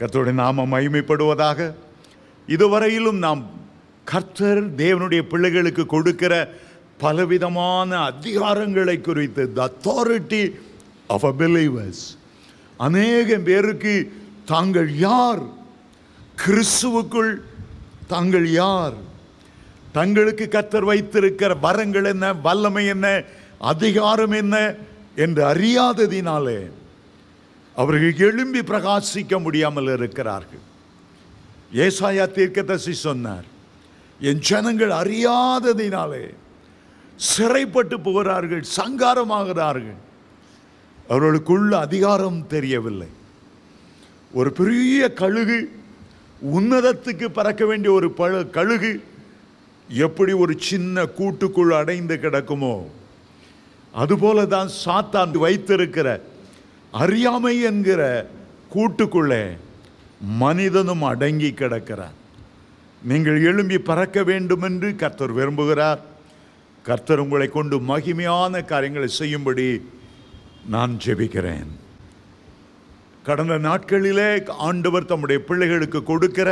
கர்த்தருடைய நாம மகிமைப்படுவதாக இதுவரையிலும் நாம் கர்த்தர் தேவனுடைய பிள்ளைகளுக்கு கொடுக்கிற பலவிதமான அதிகாரங்களை குறித்து the authority of a believers அநேக பேருக்கு தாங்கள் யார் கிறிஸ்துவுக்குள் தாங்கள் யார் தங்களுக்கு கத்தர் வைத்திருக்கிற வரங்கள் என்ன வல்லமை என்ன அதிகாரம் என்ன என்று அறியாததினாலே அவர்கள் எழும்பி பிரகாசிக்க முடியாமல் இருக்கிறார்கள் ஏசாயா தீர்க்கதசி சொன்னார் என் ஜனங்கள் அறியாததினாலே சிறைப்பட்டு போகிறார்கள் சங்காரமாகிறார்கள் அவர்களுக்குள்ள அதிகாரம் தெரியவில்லை ஒரு பெரிய கழுகு உன்னதத்துக்கு பறக்க வேண்டிய ஒரு பழ கழுகு எப்படி ஒரு சின்ன கூட்டுக்குள் அடைந்து கிடக்குமோ அதுபோல தான் சாத்தான் வைத்திருக்கிற அறியாமை என்கிற கூட்டுக்குள்ளே மனிதனும் அடங்கி கிடக்கிறார் நீங்கள் எழும்பி பறக்க வேண்டும் என்று கர்த்தர் விரும்புகிறார் கர்த்தர் உங்களை கொண்டு மகிமையான காரியங்களை செய்யும்படி நான் ஜெபிக்கிறேன் கடந்த நாட்களிலே ஆண்டவர் தம்முடைய பிள்ளைகளுக்கு கொடுக்கிற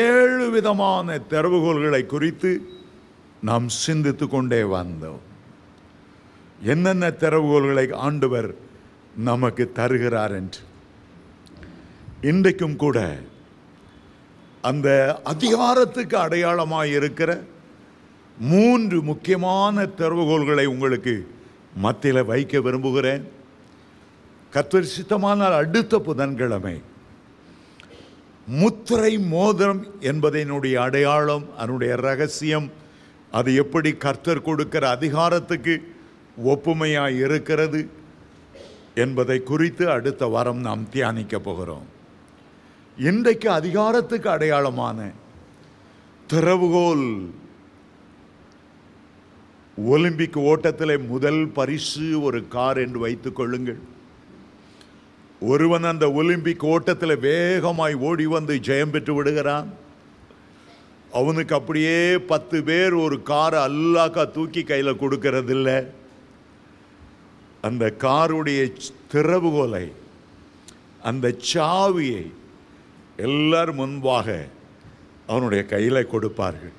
ஏழு விதமான தெரவுகோள்களை குறித்து நாம் சிந்தித்து கொண்டே வந்தோம் என்னென்ன தெரவுகோள்களை ஆண்டவர் நமக்கு தருகிறார் என்று இன்றைக்கும் கூட அந்த அதிகாரத்துக்கு அடையாளமாக இருக்கிற மூன்று முக்கியமான தெருவுகோள்களை உங்களுக்கு மத்தியில் வைக்க விரும்புகிறேன் கத்தர் சித்தமானால் அடுத்த புதன்கிழமை முத்திரை மோதிரம் என்பதனுடைய அடையாளம் அதனுடைய ரகசியம் அது எப்படி கர்த்தர் கொடுக்கிற அதிகாரத்துக்கு ஒப்புமையாக இருக்கிறது என்பதை குறித்து அடுத்த வாரம் நாம் தியானிக்க போகிறோம் இன்றைக்கு அதிகாரத்துக்கு அடையாளமான திறவுகோல் ஒலிம்பிக் ஓட்டத்தில் முதல் பரிசு ஒரு கார் என்று வைத்துக் கொள்ளுங்கள் ஒருவன் அந்த ஒலிம்பிக் ஓட்டத்தில் வேகமாய் ஓடி வந்து ஜெயம் பெற்று விடுகிறான் அவனுக்கு அப்படியே பத்து பேர் ஒரு காரை அல்லாக்கா தூக்கி கையில் கொடுக்கறதில்லை அந்த காருடைய திறவுகோலை அந்த சாவியை எல்லார் முன்பாக அவனுடைய கையில் கொடுப்பார்கள்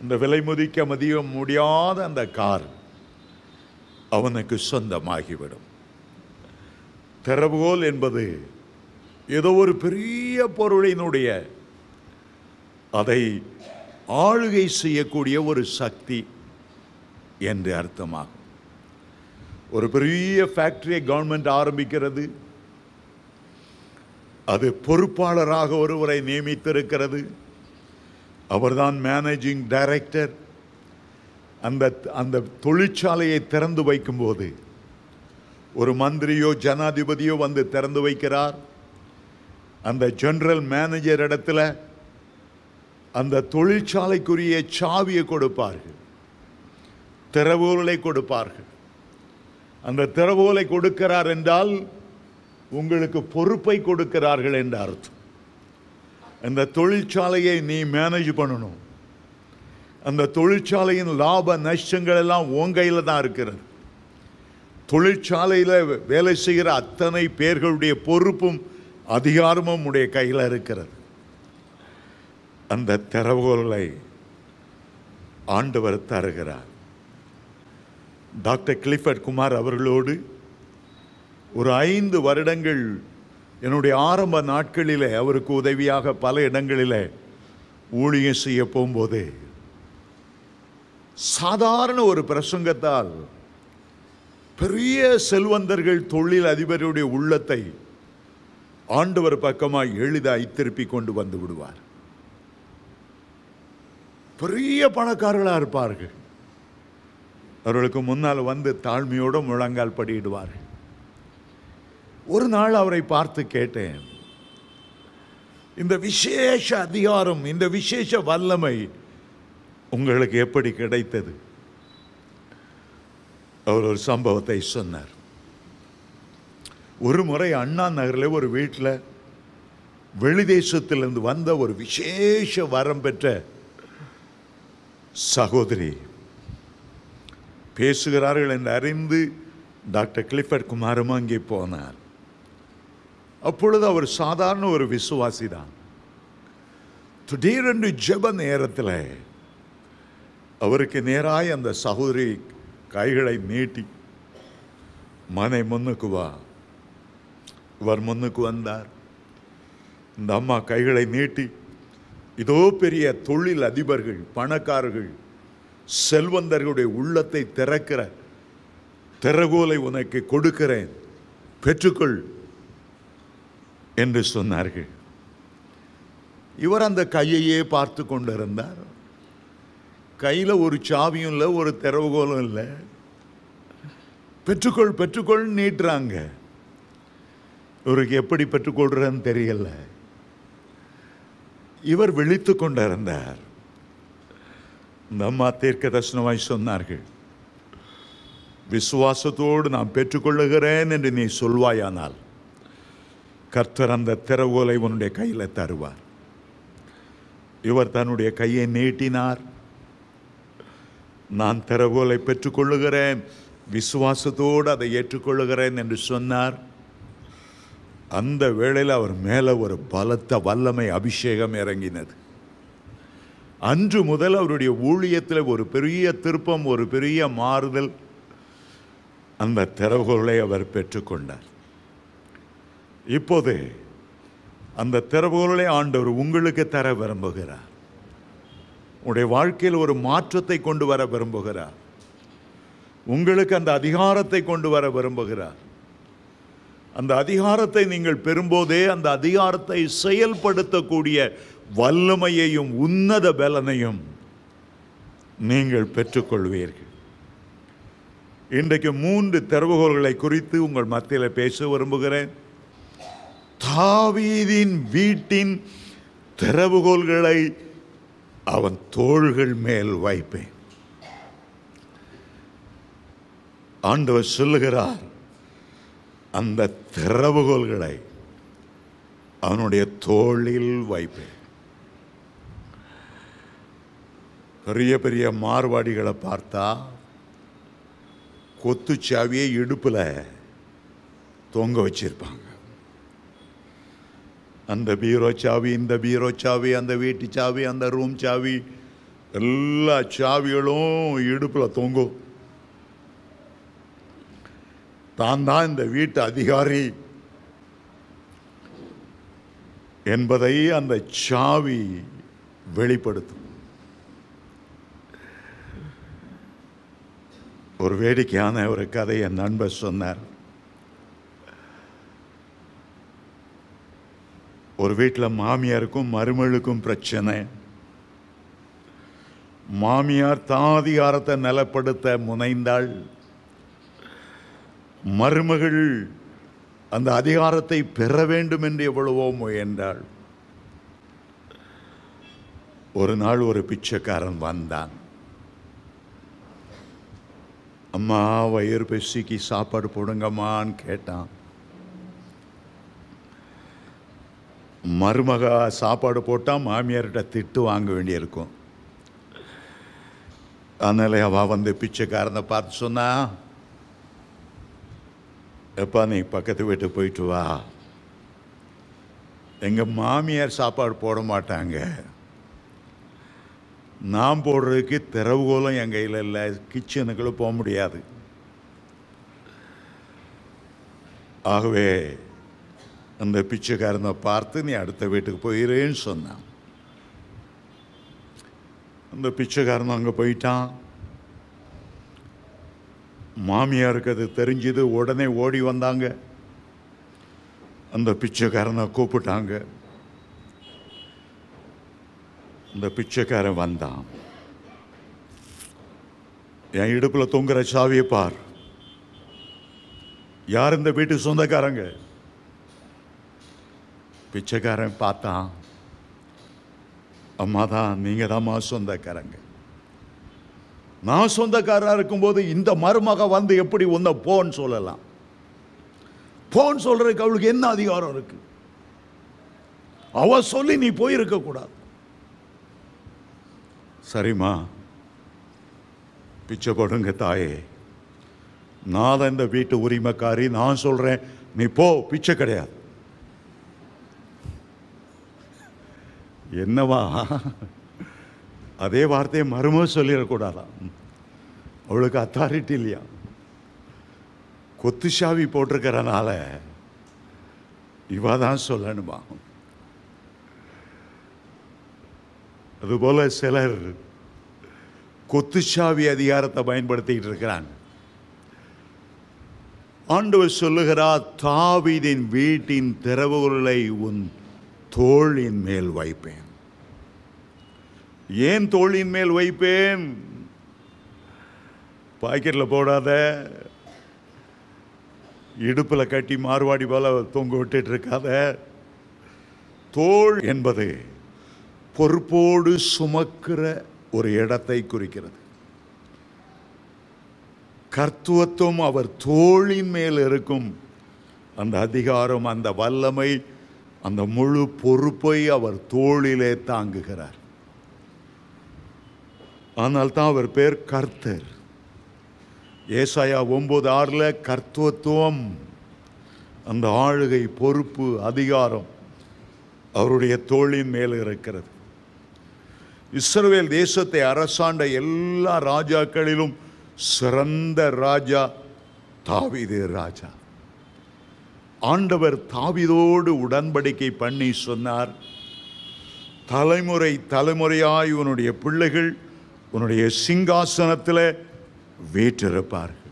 அந்த விலை முதிக்க மதிய முடியாத அந்த கார் அவனுக்கு சொந்தமாகிவிடும் திறவுகோல் என்பது ஏதோ ஒரு பெரிய பொருளினுடைய அதை ஆளுகை செய்யக்கூடிய ஒரு சக்தி என்று அர்த்தமாகும் ஒரு பெரிய ஃபேக்ட்ரியை கவர்மெண்ட் ஆரம்பிக்கிறது அது பொறுப்பாளராக ஒருவரை நியமித்திருக்கிறது அவர்தான் மேனேஜிங் டைரக்டர் அந்த அந்த தொழிற்சாலையை திறந்து வைக்கும்போது ஒரு மந்திரியோ ஜனாதிபதியோ வந்து திறந்து வைக்கிறார் அந்த ஜென்ரல் மேனேஜர் இடத்துல அந்த தொழிற்சாலைக்குரிய சாவியை கொடுப்பார்கள் திறவுகளை கொடுப்பார்கள் அந்த திறவோலை கொடுக்கிறார் என்றால் உங்களுக்கு பொறுப்பை கொடுக்கிறார்கள் என்ற அர்த்தம் அந்த தொழிற்சாலையை நீ மேனேஜ் பண்ணணும் அந்த தொழிற்சாலையின் லாப நஷ்டங்கள் எல்லாம் ஓங்கையில் தான் இருக்கிறது தொழிற்சாலையில் வேலை செய்கிற அத்தனை பேர்களுடைய பொறுப்பும் அதிகாரமும் உடைய கையில் இருக்கிறது அந்த திறவுகோலை ஆண்டவர் தருகிறார் டாக்டர் கிளிஃபர்ட் குமார் அவர்களோடு ஒரு ஐந்து வருடங்கள் என்னுடைய ஆரம்ப நாட்களில் அவருக்கு உதவியாக பல இடங்களில் ஊழியம் செய்ய போகும்போது சாதாரண ஒரு பிரசங்கத்தால் பெரிய செல்வந்தர்கள் தொழில் அதிபருடைய உள்ளத்தை ஆண்டவர் பக்கமாக எளிதாய் திருப்பி கொண்டு வந்து விடுவார் பெரிய பணக்காரர்களாக இருப்பார்கள் அவர்களுக்கு முன்னால் வந்து தாழ்மையோடு முழங்கால் படியிடுவார் ஒரு நாள் அவரை பார்த்து கேட்டேன் இந்த விசேஷ அதிகாரம் இந்த விசேஷ வல்லமை உங்களுக்கு எப்படி கிடைத்தது அவர் ஒரு சம்பவத்தை சொன்னார் ஒரு முறை அண்ணா நகரில் ஒரு வீட்டில் வெளிதேசத்திலிருந்து வந்த ஒரு விசேஷ வரம் பெற்ற சகோதரி பேசுகிறார்கள் என்று அறிந்து டாக்டர் கிளிஃபர்ட் குமாரும் அங்கே போனார் அப்பொழுது அவர் சாதாரண ஒரு விசுவாசி தான் திடீரென்று ஜெப நேரத்தில் அவருக்கு நேராய் அந்த சகோதரி கைகளை நீட்டி மனை முன்னுக்கு வா இவர் முன்னுக்கு வந்தார் இந்த அம்மா கைகளை நீட்டி இதோ பெரிய தொழில் அதிபர்கள் பணக்காரர்கள் செல்வந்தர்களுடைய உள்ளத்தை திறக்கிற திறகோலை உனக்கு கொடுக்கிறேன் பெற்றுக்கொள் என்று சொன்னார்கள் இவர் அந்த கையையே பார்த்து கொண்டிருந்தார் கையில் ஒரு சாவியும் இல்லை ஒரு திறவுகோலும் இல்லை பெற்றுக்கொள் பெற்றுக்கொள் நீட்டுறாங்க இவருக்கு எப்படி பெற்றுக்கொள்றன்னு தெரியல இவர் விழித்து கொண்டிருந்தார் நம்மா தீர்க்க தர்சனமாய் சொன்னார்கள் விசுவாசத்தோடு நான் பெற்றுக்கொள்ளுகிறேன் என்று நீ சொல்வாயானால் கர்த்தர் அந்த திறவுகோலை உன்னுடைய கையில் தருவார் இவர் தன்னுடைய கையை நீட்டினார் நான் திறவுகோலை பெற்றுக்கொள்ளுகிறேன் விசுவாசத்தோடு அதை ஏற்றுக்கொள்ளுகிறேன் என்று சொன்னார் அந்த வேளையில் அவர் மேலே ஒரு பலத்த வல்லமை அபிஷேகம் இறங்கினது அன்று முதல் அவருடைய ஊழியத்தில் ஒரு பெரிய திருப்பம் ஒரு பெரிய மாறுதல் அந்த திறவுகோலை அவர் பெற்றுக்கொண்டார் இப்போது அந்த திறவுகோலை ஆண்டவர் உங்களுக்கு தர விரும்புகிறார் உங்களுடைய வாழ்க்கையில் ஒரு மாற்றத்தை கொண்டு வர விரும்புகிறார் உங்களுக்கு அந்த அதிகாரத்தை கொண்டு வர விரும்புகிறார் அந்த அதிகாரத்தை நீங்கள் பெறும்போதே அந்த அதிகாரத்தை செயல்படுத்தக்கூடிய வல்லமையையும் உன்னத பலனையும் நீங்கள் பெற்றுக்கொள்வீர்கள் இன்றைக்கு மூன்று திறவுகோள்களை குறித்து உங்கள் மத்தியில் பேச விரும்புகிறேன் தாவீதின் வீட்டின் திறவுகோள்களை அவன் தோள்கள் மேல் வைப்பேன் ஆண்டவர் சொல்லுகிறார் அந்த திறவுகோள்களை அவனுடைய தோளில் வைப்பேன் பெரிய பெரிய மார்வாடிகளை பார்த்தா கொத்து இடுப்பில் தொங்க வச்சிருப்பாங்க அந்த பீரோ சாவி இந்த பீரோ சாவி அந்த வீட்டு சாவி அந்த ரூம் சாவி எல்லா சாவிகளும் இடுப்பில் தொங்கும் தான் தான் இந்த வீட்டு அதிகாரி என்பதை அந்த சாவி வெளிப்படுத்தும் ஒரு வேடிக்கையான ஒரு கதை என் நண்பர் சொன்னார் ஒரு வீட்டில் மாமியாருக்கும் மருமகளுக்கும் பிரச்சனை மாமியார் தான் அதிகாரத்தை நிலப்படுத்த முனைந்தாள் மருமகள் அந்த அதிகாரத்தை பெற வேண்டும் என்று எவ்வளவோ முயன்றாள் ஒரு நாள் ஒரு பிச்சைக்காரன் வந்தான் அம்மா வயிறு பெசிக்கு சாப்பாடு போடுங்கம்மான்னு கேட்டான் மருமக சாப்பாடு போட்டால் மாமியார்கிட்ட திட்டு வாங்க வேண்டியிருக்கும் அதனால் அவள் வந்து பிச்சைக்காரனை பார்த்து சொன்னால் எப்பா நீ பக்கத்து வீட்டு போயிட்டு வா எங்கள் மாமியார் சாப்பாடு போட மாட்டாங்க நான் போடுறதுக்கு திறவுகோலும் என் கையில் இல்லை கிச்சனுக்குள்ளே போக முடியாது ஆகவே அந்த பிச்சைக்காரனை பார்த்து நீ அடுத்த வீட்டுக்கு போயிறேன்னு சொன்னான் அந்த பிச்சைக்காரன் அங்கே போயிட்டான் மாமியாருக்கு அது தெரிஞ்சது உடனே ஓடி வந்தாங்க அந்த பிச்சைக்காரனை கூப்பிட்டாங்க இந்த பிச்சைக்காரன் வந்தான் என் இடுப்பில் தொங்குற சாவியை பார் யார் இந்த வீட்டு சொந்தக்காரங்க பிச்சைக்காரன் பார்த்தான் அம்மா தான் நீங்கள் தான்மா சொந்தக்காரங்க நான் சொந்தக்காரராக இருக்கும்போது இந்த மருமக வந்து எப்படி உன்னை போன்னு சொல்லலாம் போன் சொல்கிறதுக்கு அவளுக்கு என்ன அதிகாரம் இருக்குது அவ சொல்லி நீ போயிருக்கக்கூடாது சரிம்மா பிச்சை போடுங்க தாயே நான் தான் இந்த வீட்டு உரிமைக்காரி நான் சொல்கிறேன் நீ போ பிச்சை கிடையாது என்னவா அதே வார்த்தையை மருமக சொல்லிடக்கூடாதான் அவளுக்கு அத்தாரிட்டி இல்லையா கொத்து சாவி போட்டிருக்கிறனால இவா தான் சொல்லணுமா அதுபோல் சிலர் கொத்துஷாவி அதிகாரத்தை பயன்படுத்திக்கிட்டு இருக்கிறாங்க ஆண்டவர் சொல்லுகிறார் தாவிதின் வீட்டின் திறவுகளை உன் தோளின் மேல் வைப்பேன் ஏன் தோளின் மேல் வைப்பேன் பாக்கெட்டில் போடாத இடுப்பில் கட்டி மார்வாடி போல தொங்க விட்டுட்டு இருக்காத தோல் என்பது பொறுப்போடு சுமக்கிற ஒரு இடத்தை குறிக்கிறது கர்த்துவத்தும் அவர் தோளின் மேல் இருக்கும் அந்த அதிகாரம் அந்த வல்லமை அந்த முழு பொறுப்பை அவர் தோளிலே தாங்குகிறார் ஆனால் தான் அவர் பேர் கர்த்தர் ஏசாயா ஒம்பது ஆறில் கர்த்துவத்துவம் அந்த ஆளுகை பொறுப்பு அதிகாரம் அவருடைய தோழின் மேல் இருக்கிறது இஸ்ரவேல் தேசத்தை அரசாண்ட எல்லா ராஜாக்களிலும் சிறந்த ராஜா தாவிது ராஜா ஆண்டவர் தாவிதோடு உடன்படிக்கை பண்ணி சொன்னார் தலைமுறை தலைமுறையாய் உன்னுடைய பிள்ளைகள் உன்னுடைய சிங்காசனத்தில் வீற்றிருப்பார்கள்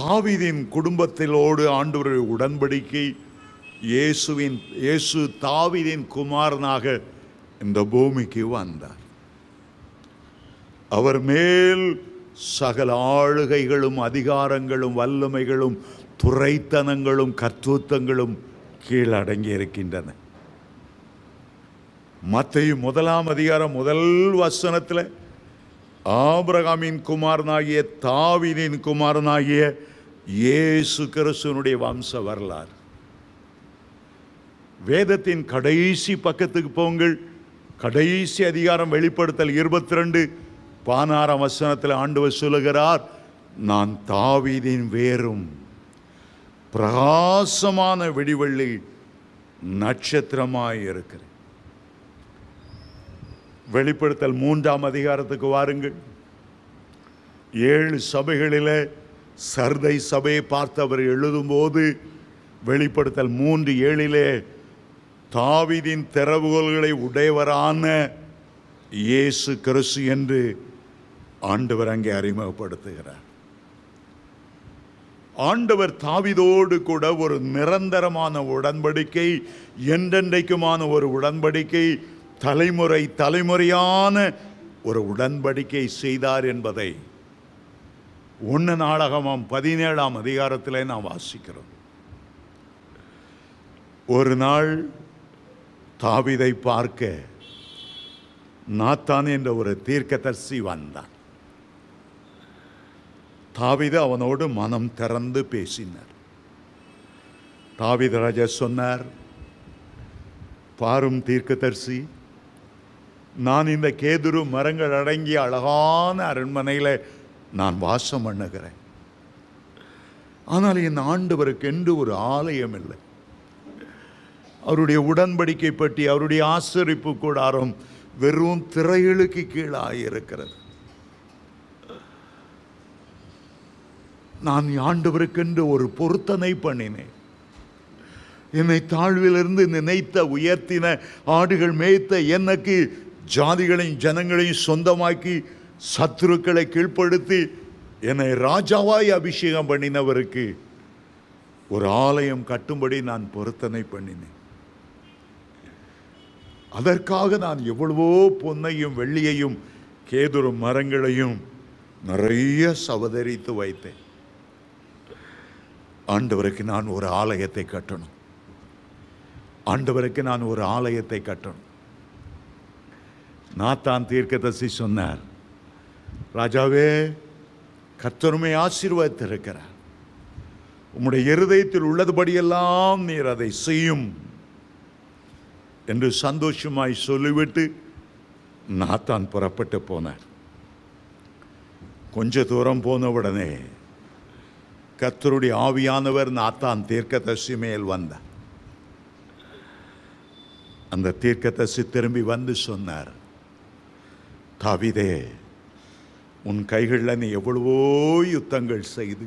தாவிதின் குடும்பத்திலோடு ஆண்டவர்கள் உடன்படிக்கை இயேசுவின் இயேசு தாவிதின் குமாரனாக இந்த பூமிக்கு வந்தார் அவர் மேல் சகல ஆளுகைகளும் அதிகாரங்களும் வல்லமைகளும் துறைத்தனங்களும் கர்த்தூத்தங்களும் கீழடங்கி இருக்கின்றன மத்தையும் முதலாம் அதிகாரம் முதல் வசனத்தில் ஆபிரகாமின் குமாரனாகிய தாவினின் குமாரனாகிய இயேசு கிறிஸ்துவனுடைய வம்ச வரலாறு வேதத்தின் கடைசி பக்கத்துக்கு போங்கள் கடைசி அதிகாரம் வெளிப்படுத்தல் இருபத்தி ரெண்டு பானாறாம் வசனத்தில் ஆண்டவர் சொல்லுகிறார் நான் தாவீதின் வேறும் பிரகாசமான வெடிவள்ளி நட்சத்திரமாய் இருக்கிறேன் வெளிப்படுத்தல் மூன்றாம் அதிகாரத்துக்கு வாருங்கள் ஏழு சபைகளில் சர்தை சபையை பார்த்து அவர் எழுதும்போது வெளிப்படுத்தல் மூன்று ஏழிலே தாவிதின் திறவுகோள்களை உடையவரான இயேசு கிறிஸ்து என்று ஆண்டவர் அங்கே அறிமுகப்படுத்துகிறார் ஆண்டவர் தாவிதோடு கூட ஒரு நிரந்தரமான உடன்படிக்கை என்றென்றைக்குமான ஒரு உடன்படிக்கை தலைமுறை தலைமுறையான ஒரு உடன்படிக்கை செய்தார் என்பதை ஒன்று நாடகமாம் பதினேழாம் அதிகாரத்தில் நாம் வாசிக்கிறோம் ஒரு நாள் தாவிதை பார்க்க நாத்தான் என்ற ஒரு தீர்க்கதர்சி வந்தான் தாவித அவனோடு மனம் திறந்து பேசினார் தாவித ராஜா சொன்னார் பாரும் தீர்க்கதர்சி நான் இந்த கேதுரு மரங்கள் அடங்கிய அழகான அரண்மனையில் நான் வாசம் பண்ணுகிறேன் ஆனால் என் ஆண்டவருக்கு என்று ஒரு ஆலயம் இல்லை அவருடைய உடன்படிக்கை பற்றி அவருடைய ஆசரிப்பு கூடாரம் வெறும் திரையழுக்கு கீழாக இருக்கிறது நான் ஆண்டவருக்கென்று ஒரு பொருத்தனை பண்ணினேன் என்னை தாழ்விலிருந்து நினைத்த உயர்த்தின ஆடுகள் மேய்த்த எனக்கு ஜாதிகளையும் ஜனங்களையும் சொந்தமாக்கி சத்துருக்களை கீழ்ப்படுத்தி என்னை ராஜாவாய் அபிஷேகம் பண்ணினவருக்கு ஒரு ஆலயம் கட்டும்படி நான் பொருத்தனை பண்ணினேன் அதற்காக நான் எவ்வளவோ பொன்னையும் வெள்ளியையும் கேதுரு மரங்களையும் நிறைய சவதரித்து வைத்தேன் ஆண்டவருக்கு நான் ஒரு ஆலயத்தை கட்டணும் ஆண்டவருக்கு நான் ஒரு ஆலயத்தை கட்டணும் நாத்தான் தீர்க்கதசி சொன்னார் ராஜாவே கத்தருமை ஆசீர்வாதத்திருக்கிறார் உம்முடைய இருதயத்தில் உள்ளதுபடியெல்லாம் நீர் அதை செய்யும் என்று சந்தோஷமாய் சொல்லிவிட்டு நாத்தான் புறப்பட்டு போனார் கொஞ்ச தூரம் போன உடனே கத்தருடைய ஆவியானவர் நாத்தான் தீர்க்கதசி மேல் வந்தார் அந்த தீர்க்கதசி திரும்பி வந்து சொன்னார் தவிதே உன் கைகளில் நீ எவ்வளவோ யுத்தங்கள் செய்து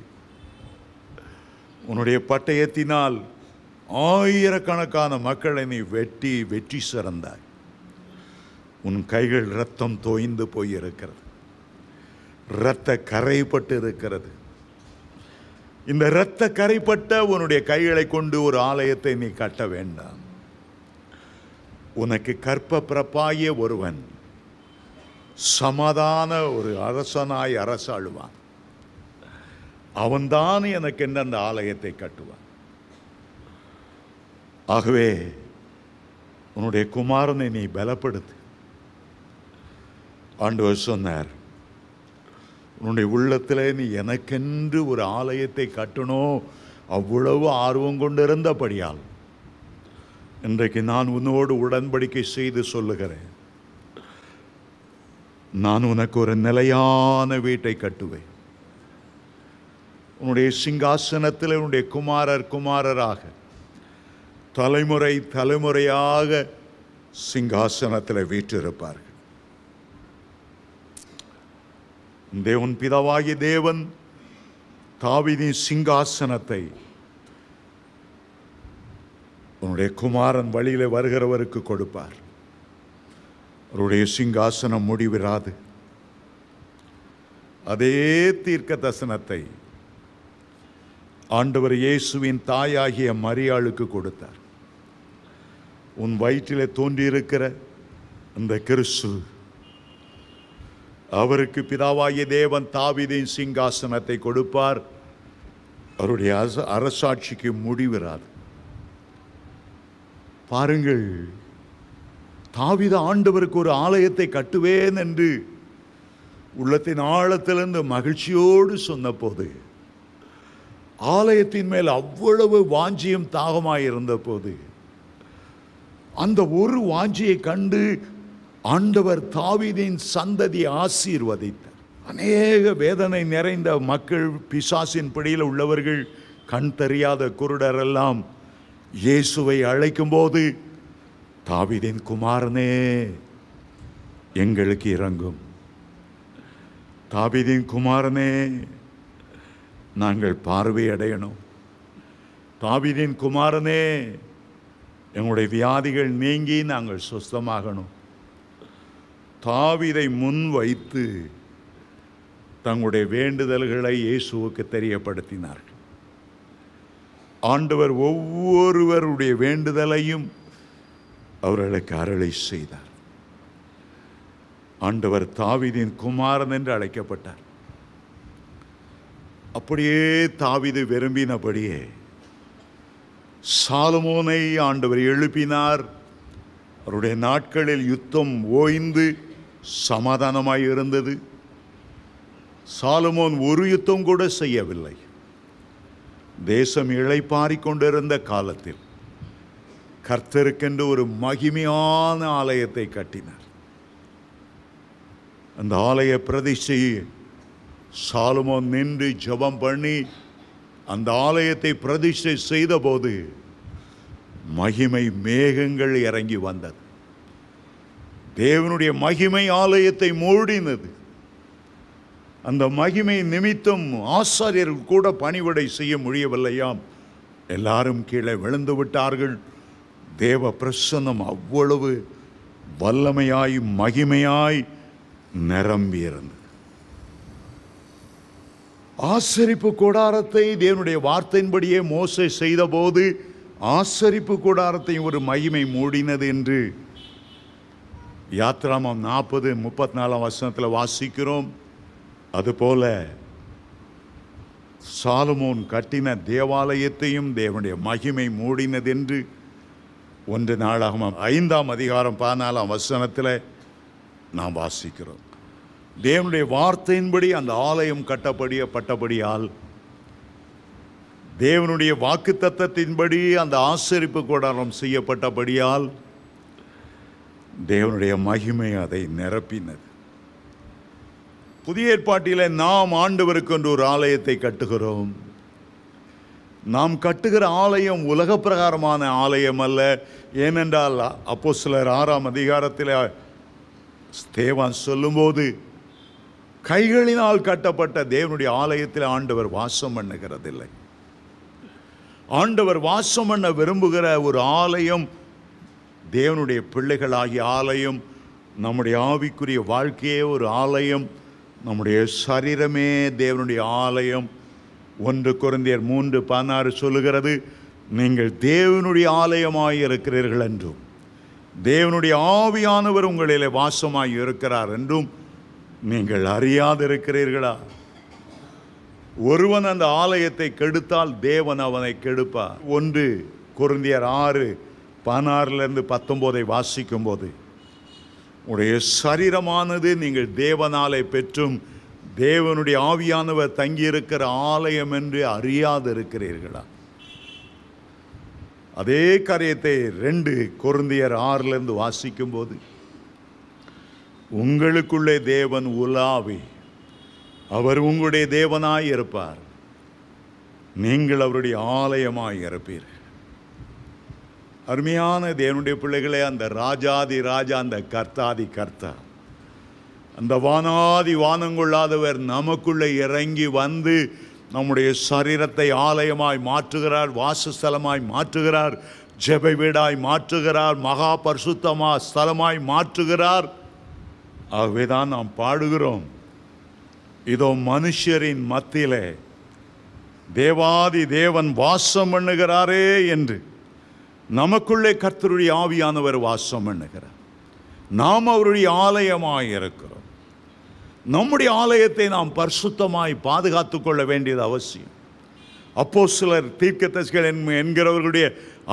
உன்னுடைய பட்டயத்தினால் ஆயிரக்கணக்கான மக்களை நீ வெட்டி வெற்றி சிறந்தாய் உன் கைகள் ரத்தம் தோய்ந்து போயிருக்கிறது இரத்த கரைப்பட்டு இருக்கிறது இந்த இரத்த கரைப்பட்ட உன்னுடைய கைகளை கொண்டு ஒரு ஆலயத்தை நீ கட்ட வேண்டாம் உனக்கு கற்ப பிறப்பாய ஒருவன் சமாதான ஒரு அரசனாய் அரசாளுவான் அவன்தான் எனக்கு என்ன அந்த ஆலயத்தை கட்டுவான் ஆகவே உன்னுடைய குமாரனை நீ பலப்படுத்து ஆண்டவர் சொன்னார் உன்னுடைய உள்ளத்தில் நீ எனக்கென்று ஒரு ஆலயத்தை கட்டணும் அவ்வளவு ஆர்வம் கொண்டிருந்தபடியால் இன்றைக்கு நான் உன்னோடு உடன்படிக்கை செய்து சொல்லுகிறேன் நான் உனக்கு ஒரு நிலையான வீட்டை கட்டுவேன் உன்னுடைய சிங்காசனத்தில் உன்னுடைய குமாரர் குமாரராக தலைமுறை தலைமுறையாக சிங்காசனத்தில் வீற்றிருப்பார்கள் தேவன் பிதாவாகிய தேவன் தாவிதின் சிங்காசனத்தை உன்னுடைய குமாரன் வழியில் வருகிறவருக்கு கொடுப்பார் அவருடைய சிங்காசனம் முடிவிராது அதே தீர்க்க தசனத்தை ஆண்டவர் இயேசுவின் தாயாகிய மரியாளுக்கு கொடுத்தார் உன் வயிற்றில் தோன்றியிருக்கிற அந்த கிறிஸ்து அவருக்கு பிதாவாகிய தேவன் தாவிதின் சிங்காசனத்தை கொடுப்பார் அவருடைய அரசாட்சிக்கு முடிவிராது பாருங்கள் தாவித ஆண்டவருக்கு ஒரு ஆலயத்தை கட்டுவேன் என்று உள்ளத்தின் ஆழத்திலிருந்து மகிழ்ச்சியோடு சொன்னபோது ஆலயத்தின் மேல் அவ்வளவு வாஞ்சியும் தாகமாக இருந்த போது அந்த ஒரு வாஞ்சியை கண்டு ஆண்டவர் தாவிதின் சந்ததி ஆசீர்வதித்தார் அநேக வேதனை நிறைந்த மக்கள் பிசாசின் பிடியில் உள்ளவர்கள் கண் தெரியாத குருடரெல்லாம் இயேசுவை அழைக்கும்போது தாவிதின் குமாரனே எங்களுக்கு இறங்கும் தாபிதின் குமாரனே நாங்கள் பார்வையடையணும் தாவிதின் குமாரனே எங்களுடைய வியாதிகள் நீங்கி நாங்கள் சுஸ்தமாகணும் தாவிதை முன் வைத்து தங்களுடைய வேண்டுதல்களை இயேசுவுக்கு தெரியப்படுத்தினார்கள் ஆண்டவர் ஒவ்வொருவருடைய வேண்டுதலையும் அவர்களுக்கு அருளை செய்தார் ஆண்டவர் தாவிதின் குமாரன் என்று அழைக்கப்பட்டார் அப்படியே தாவிது விரும்பினபடியே சாலமோனை ஆண்டவர் எழுப்பினார் அவருடைய நாட்களில் யுத்தம் ஓய்ந்து சமாதானமாய் இருந்தது சாலமோன் ஒரு யுத்தம் கூட செய்யவில்லை தேசம் இழைப்பாரிக்கொண்டிருந்த காலத்தில் கர்த்தருக்கென்று ஒரு மகிமையான ஆலயத்தை கட்டினார் அந்த ஆலய பிரதிஷ்டையை சாலுமோ நின்று ஜபம் பண்ணி அந்த ஆலயத்தை பிரதிஷ்டை செய்தபோது மகிமை மேகங்கள் இறங்கி வந்தது தேவனுடைய மகிமை ஆலயத்தை மூடினது அந்த மகிமை நிமித்தம் ஆசாரியர்கள் கூட பணிவிடை செய்ய முடியவில்லையாம் எல்லாரும் கீழே விழுந்து விட்டார்கள் தேவ பிரசன்னம் அவ்வளவு வல்லமையாய் மகிமையாய் நிரம்பியிருந்தது ஆசரிப்பு கூடாரத்தை தேவனுடைய வார்த்தையின்படியே மோசை செய்தபோது ஆசரிப்பு கூடாரத்தை ஒரு மகிமை மூடினது என்று யாத்ராமம் நாற்பது முப்பத்தி நாலாம் வசனத்தில் வாசிக்கிறோம் அதுபோல சாலமோன் கட்டின தேவாலயத்தையும் தேவனுடைய மகிமை மூடினதென்று என்று ஒன்று நாளாகும் ஐந்தாம் அதிகாரம் பதினாலாம் வசனத்தில் நாம் வாசிக்கிறோம் தேவனுடைய வார்த்தையின்படி அந்த ஆலயம் கட்டப்படிய பட்டபடியால் தேவனுடைய வாக்கு தத்தத்தின்படி அந்த ஆசரிப்பு கூடாரம் செய்யப்பட்டபடியால் தேவனுடைய மகிமை அதை நிரப்பினது புதிய ஏற்பாட்டில் நாம் ஆண்டவருக்கு என்று ஒரு ஆலயத்தை கட்டுகிறோம் நாம் கட்டுகிற ஆலயம் உலக பிரகாரமான ஆலயம் அல்ல ஏனென்றால் அப்போ சிலர் ஆறாம் அதிகாரத்தில் தேவான் சொல்லும்போது கைகளினால் கட்டப்பட்ட தேவனுடைய ஆலயத்தில் ஆண்டவர் வாசம் பண்ணுகிறதில்லை ஆண்டவர் வாசம் பண்ண விரும்புகிற ஒரு ஆலயம் தேவனுடைய பிள்ளைகளாகிய ஆலயம் நம்முடைய ஆவிக்குரிய வாழ்க்கையே ஒரு ஆலயம் நம்முடைய சரீரமே தேவனுடைய ஆலயம் ஒன்று குருந்தியர் மூன்று பதினாறு சொல்லுகிறது நீங்கள் தேவனுடைய ஆலயமாய் இருக்கிறீர்கள் என்றும் தேவனுடைய ஆவியானவர் உங்களிலே வாசமாய் இருக்கிறார் என்றும் நீங்கள் அறியாதிருக்கிறீர்களா ஒருவன் அந்த ஆலயத்தை கெடுத்தால் தேவன் அவனை கெடுப்பார் ஒன்று குருந்தியர் ஆறு பதினாறுலேருந்து பத்தொம்போதை வாசிக்கும்போது உடைய சரீரமானது நீங்கள் தேவனாலே பெற்றும் தேவனுடைய ஆவியானவர் தங்கியிருக்கிற ஆலயம் என்று அறியாது இருக்கிறீர்களா அதே காரியத்தை ரெண்டு குருந்தியர் ஆறிலிருந்து வாசிக்கும்போது உங்களுக்குள்ளே தேவன் உலாவி அவர் உங்களுடைய தேவனாய் இருப்பார் நீங்கள் அவருடைய ஆலயமாய் இருப்பீர் அருமையான தேவனுடைய பிள்ளைகளே அந்த ராஜாதி ராஜா அந்த கர்த்தாதி கர்த்தா அந்த வானாதி வானங்கொள்ளாதவர் நமக்குள்ளே இறங்கி வந்து நம்முடைய சரீரத்தை ஆலயமாய் மாற்றுகிறார் வாசஸ்தலமாய் மாற்றுகிறார் ஜெப வீடாய் மாற்றுகிறார் மகா பரிசுத்தமா ஸ்தலமாய் மாற்றுகிறார் ஆகவே தான் நாம் பாடுகிறோம் இதோ மனுஷரின் மத்தியிலே தேவாதி தேவன் வாசம் பண்ணுகிறாரே என்று நமக்குள்ளே கர்த்தருடைய ஆவியானவர் வாசம் பண்ணுகிறார் நாம் அவருடைய ஆலயமாக இருக்கிறோம் நம்முடைய ஆலயத்தை நாம் பரிசுத்தமாய் பாதுகாத்து கொள்ள வேண்டியது அவசியம் அப்போ சிலர் தீர்க்கதசிகள் என்கிறவர்களுடைய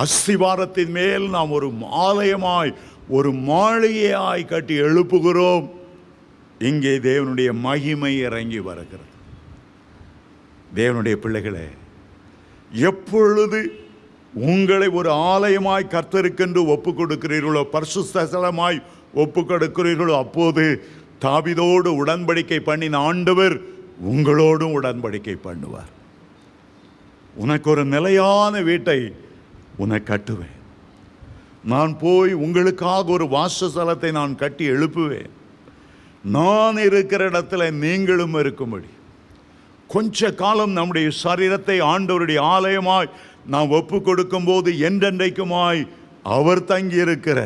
அஸ்திவாரத்தின் மேல் நாம் ஒரு ஆலயமாய் ஒரு மாளிகையாய் கட்டி எழுப்புகிறோம் இங்கே தேவனுடைய மகிமை இறங்கி வருகிறது தேவனுடைய பிள்ளைகளே எப்பொழுது உங்களை ஒரு ஆலயமாய் கர்த்தருக்கென்று ஒப்புக் கொடுக்கிறீர்களோ பரிசுத்தலமாய் ஒப்பு கொடுக்கிறீர்களோ அப்போது தாவிதோடு உடன்படிக்கை பண்ணின ஆண்டவர் உங்களோடும் உடன்படிக்கை பண்ணுவார் உனக்கு ஒரு நிலையான வீட்டை உன கட்டுவேன் நான் போய் உங்களுக்காக ஒரு வாசஸ்தலத்தை நான் கட்டி எழுப்புவேன் நான் இருக்கிற இடத்துல நீங்களும் இருக்கும்படி கொஞ்ச காலம் நம்முடைய சரீரத்தை ஆண்டவருடைய ஆலயமாய் நாம் ஒப்பு போது என்றென்றைக்குமாய் அவர் தங்கி இருக்கிற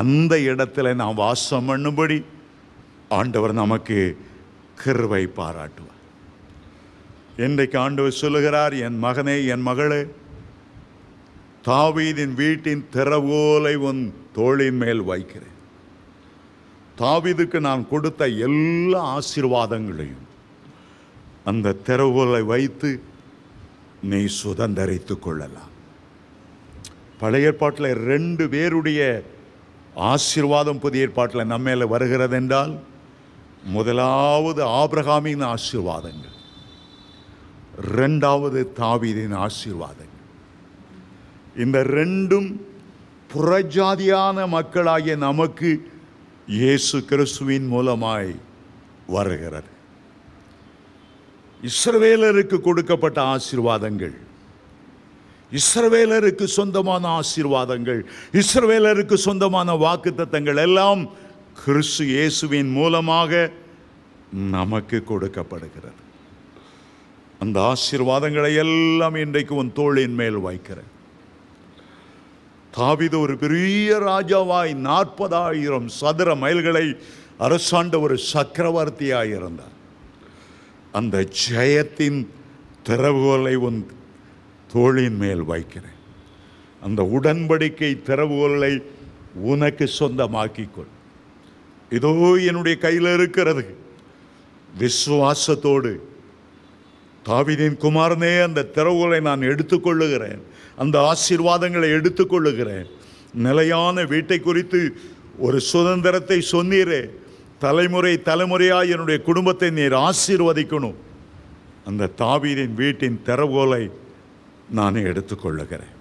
அந்த இடத்துல நான் வாசம் பண்ணும்படி ஆண்டவர் நமக்கு கிருவை பாராட்டுவார் இன்றைக்கு ஆண்டவர் சொல்லுகிறார் என் மகனே என் மகளே தாவீதின் வீட்டின் திறவோலை உன் தோளின் மேல் வைக்கிறேன் தாவிதுக்கு நான் கொடுத்த எல்லா ஆசீர்வாதங்களையும் அந்த திறவோலை வைத்து நீ சுதந்திரித்து கொள்ளலாம் பழைய ஏற்பாட்டில் ரெண்டு பேருடைய ஆசீர்வாதம் புதிய ஏற்பாட்டில் நம்ம வருகிறது என்றால் முதலாவது ஆபிரகாமின் ஆசீர்வாதங்கள் ரெண்டாவது தாவீதின் ஆசீர்வாதங்கள் இந்த ரெண்டும் புறஜாதியான மக்களாகிய நமக்கு இயேசு கிறிஸ்துவின் மூலமாய் வருகிறது இஸ்ரவேலருக்கு கொடுக்கப்பட்ட ஆசீர்வாதங்கள் இஸ்ரவேலருக்கு சொந்தமான ஆசீர்வாதங்கள் இஸ்ரவேலருக்கு சொந்தமான வாக்கு எல்லாம் கிறிஸ்து இயேசுவின் மூலமாக நமக்கு கொடுக்கப்படுகிறது அந்த ஆசீர்வாதங்களை எல்லாம் இன்றைக்கு உன் தோளின் மேல் வைக்கிறேன் தாவித ஒரு பெரிய ராஜாவாய் நாற்பதாயிரம் சதுர மைல்களை அரசாண்ட ஒரு சக்கரவர்த்தியாக இருந்தார் அந்த ஜெயத்தின் திறவுகோலை உன் தோளின் மேல் வைக்கிறேன் அந்த உடன்படிக்கை திறவுகோலை உனக்கு சொந்தமாக்கிக்கொள் இதோ என்னுடைய கையில் இருக்கிறது விசுவாசத்தோடு தாவிதின் குமாரனே அந்த திறவுகளை நான் எடுத்துக்கொள்ளுகிறேன் அந்த ஆசீர்வாதங்களை எடுத்துக்கொள்ளுகிறேன் நிலையான வீட்டை குறித்து ஒரு சுதந்திரத்தை சொன்னீரே தலைமுறை தலைமுறையாக என்னுடைய குடும்பத்தை நீர் ஆசீர்வதிக்கணும் அந்த தாவீரின் வீட்டின் திறவுகோலை நான் எடுத்துக்கொள்ளுகிறேன்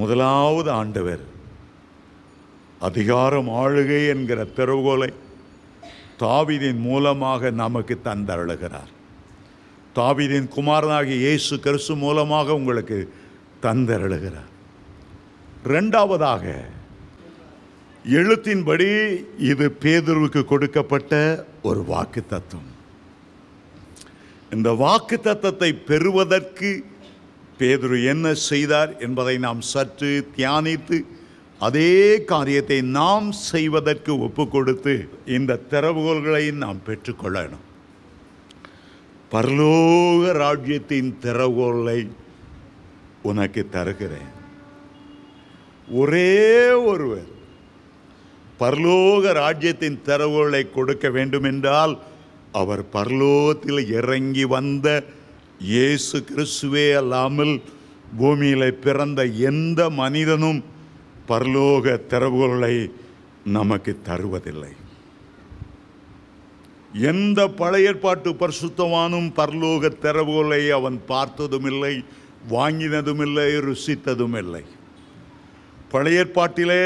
முதலாவது ஆண்டவர் அதிகாரம் ஆளுகை என்கிற திறவுகோலை தாவிதின் மூலமாக நமக்கு தந்தருளுகிறார் தாவிதின் குமாரனாகிய இயேசு கருசு மூலமாக உங்களுக்கு தந்தருளுகிறார் ரெண்டாவதாக எழுத்தின்படி இது பேதர்வுக்கு கொடுக்கப்பட்ட ஒரு வாக்கு தத்துவம் இந்த வாக்கு தத்துவத்தை பெறுவதற்கு பேதுரு என்ன செய்தார் என்பதை நாம் சற்று தியானித்து அதே காரியத்தை நாம் செய்வதற்கு ஒப்பு கொடுத்து இந்த திறவுகோள்களை நாம் பெற்றுக்கொள்ளணும் பரலோக ராஜ்யத்தின் திறவுகோளை உனக்கு தருகிறேன் ஒரே ஒருவர் பரலோக ராஜ்யத்தின் திறவுகோளை கொடுக்க வேண்டுமென்றால் அவர் பரலோகத்தில் இறங்கி வந்த இயேசு கிறிஸ்துவே அல்லாமல் பூமியில் பிறந்த எந்த மனிதனும் பரலோக தரவுகளை நமக்கு தருவதில்லை எந்த பழைய ஏற்பாட்டு பரிசுத்தவானும் பரலோக தரவுகளை அவன் பார்த்ததும் இல்லை வாங்கினதும் இல்லை ருசித்ததும் இல்லை பழைய ஏற்பாட்டிலே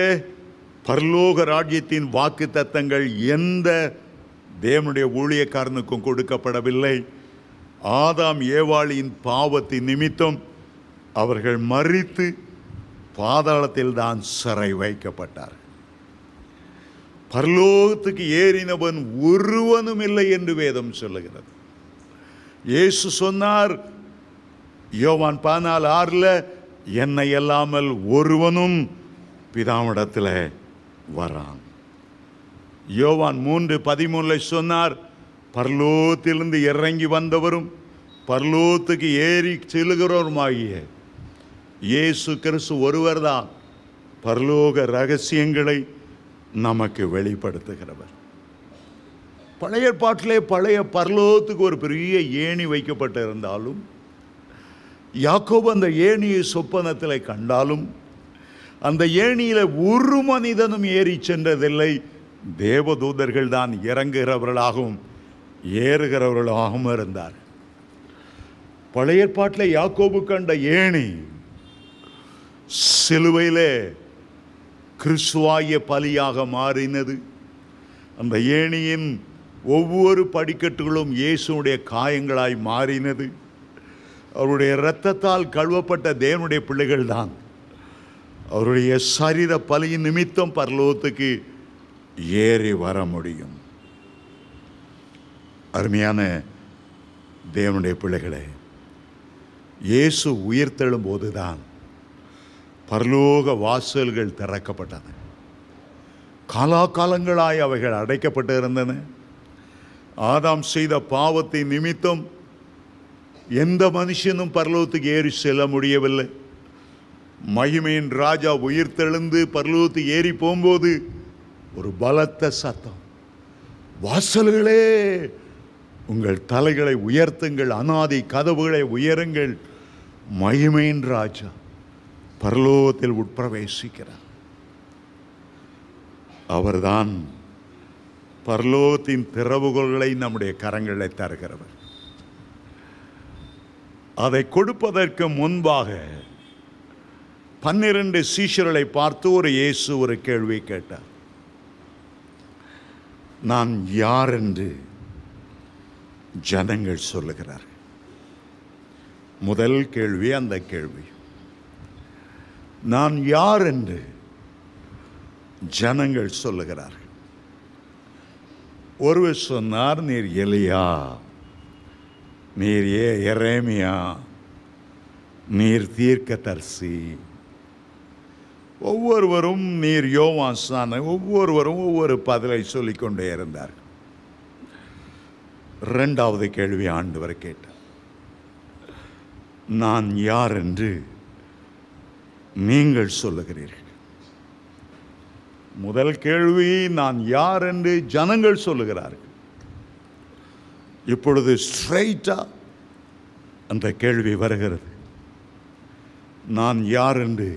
பரலோக ராஜ்யத்தின் வாக்கு தத்தங்கள் எந்த தேவனுடைய ஊழியக்காரனுக்கும் கொடுக்கப்படவில்லை ஆதாம் ஏவாளியின் பாவத்தின் நிமித்தம் அவர்கள் மறித்து பாதாளத்தில் தான் சிறை வைக்கப்பட்டார் பரலோகத்துக்கு ஏறினவன் ஒருவனும் இல்லை என்று வேதம் சொல்லுகிறது இயேசு சொன்னார் யோவான் பானால் ஆறில் என்னை அல்லாமல் ஒருவனும் பிதாவிடத்தில் வரான் யோவான் மூன்று பதிமூணில் சொன்னார் பர்லோத்திலிருந்து இறங்கி வந்தவரும் பர்லோத்துக்கு ஏறி செலுகிறவருமாகியே இயேசு கிறிஸ்து ஒருவர்தான் பரலோக ரகசியங்களை நமக்கு வெளிப்படுத்துகிறவர் பழைய பாட்டிலே பழைய பரலோகத்துக்கு ஒரு பெரிய ஏணி வைக்கப்பட்டிருந்தாலும் யாக்கோபு அந்த ஏணியை சொப்பனத்தில் கண்டாலும் அந்த ஏணியில் ஒரு மனிதனும் ஏறி சென்றதில்லை தேவதூதர்கள் தான் இறங்குகிறவர்களாகவும் ஏறுகிறவர்களாகவும் இருந்தார் பழைய பாட்டில் யாக்கோபு கண்ட ஏணி சிலுவையிலே கிறிஸ்துவாய பலியாக மாறினது அந்த ஏணியின் ஒவ்வொரு படிக்கட்டுகளும் இயேசுடைய காயங்களாய் மாறினது அவருடைய இரத்தத்தால் கழுவப்பட்ட தேவனுடைய பிள்ளைகள் தான் அவருடைய சரீர பலியின் நிமித்தம் பரலோகத்துக்கு ஏறி வர முடியும் அருமையான தேவனுடைய பிள்ளைகளே இயேசு உயிர்த்தெழும்போது தான் பரலோக வாசல்கள் திறக்கப்பட்டன காலாகாலங்களாய் அவைகள் அடைக்கப்பட்டு இருந்தன ஆதாம் செய்த பாவத்தை நிமித்தம் எந்த மனுஷனும் பரலோகத்துக்கு ஏறி செல்ல முடியவில்லை மகிமையின் ராஜா உயிர்த்தெழுந்து பரலோகத்துக்கு ஏறி போகும்போது ஒரு பலத்த சத்தம் வாசல்களே உங்கள் தலைகளை உயர்த்துங்கள் அனாதி கதவுகளை உயருங்கள் மகிமையின் ராஜா பரலோகத்தில் உட்பிரவேசிக்கிறார் அவர்தான் பரலோகத்தின் திறவுகோள்களை நம்முடைய கரங்களை தருகிறவர் அதை கொடுப்பதற்கு முன்பாக பன்னிரண்டு சீஷர்களை பார்த்து ஒரு இயேசு ஒரு கேள்வி கேட்டார் நான் யார் என்று ஜனங்கள் சொல்லுகிறார்கள் முதல் கேள்வி அந்த கேள்வி நான் யார் என்று ஜனங்கள் சொல்லுகிறார்கள் ஒருவர் சொன்னார் நீர் எலியா நீர் ஏ எரேமியா நீர் தீர்க்க தரிசி ஒவ்வொருவரும் நீர் யோவாசான ஒவ்வொருவரும் ஒவ்வொரு பதிலை சொல்லிக்கொண்டே இருந்தார்கள் ரெண்டாவது கேள்வி வரை கேட்டார் நான் யார் என்று நீங்கள் சொல்லுகிறீர்கள் முதல் கேள்வி நான் யார் என்று ஜனங்கள் சொல்லுகிறார்கள் இப்பொழுது ஸ்ட்ரைட்டா அந்த கேள்வி வருகிறது நான் யார் என்று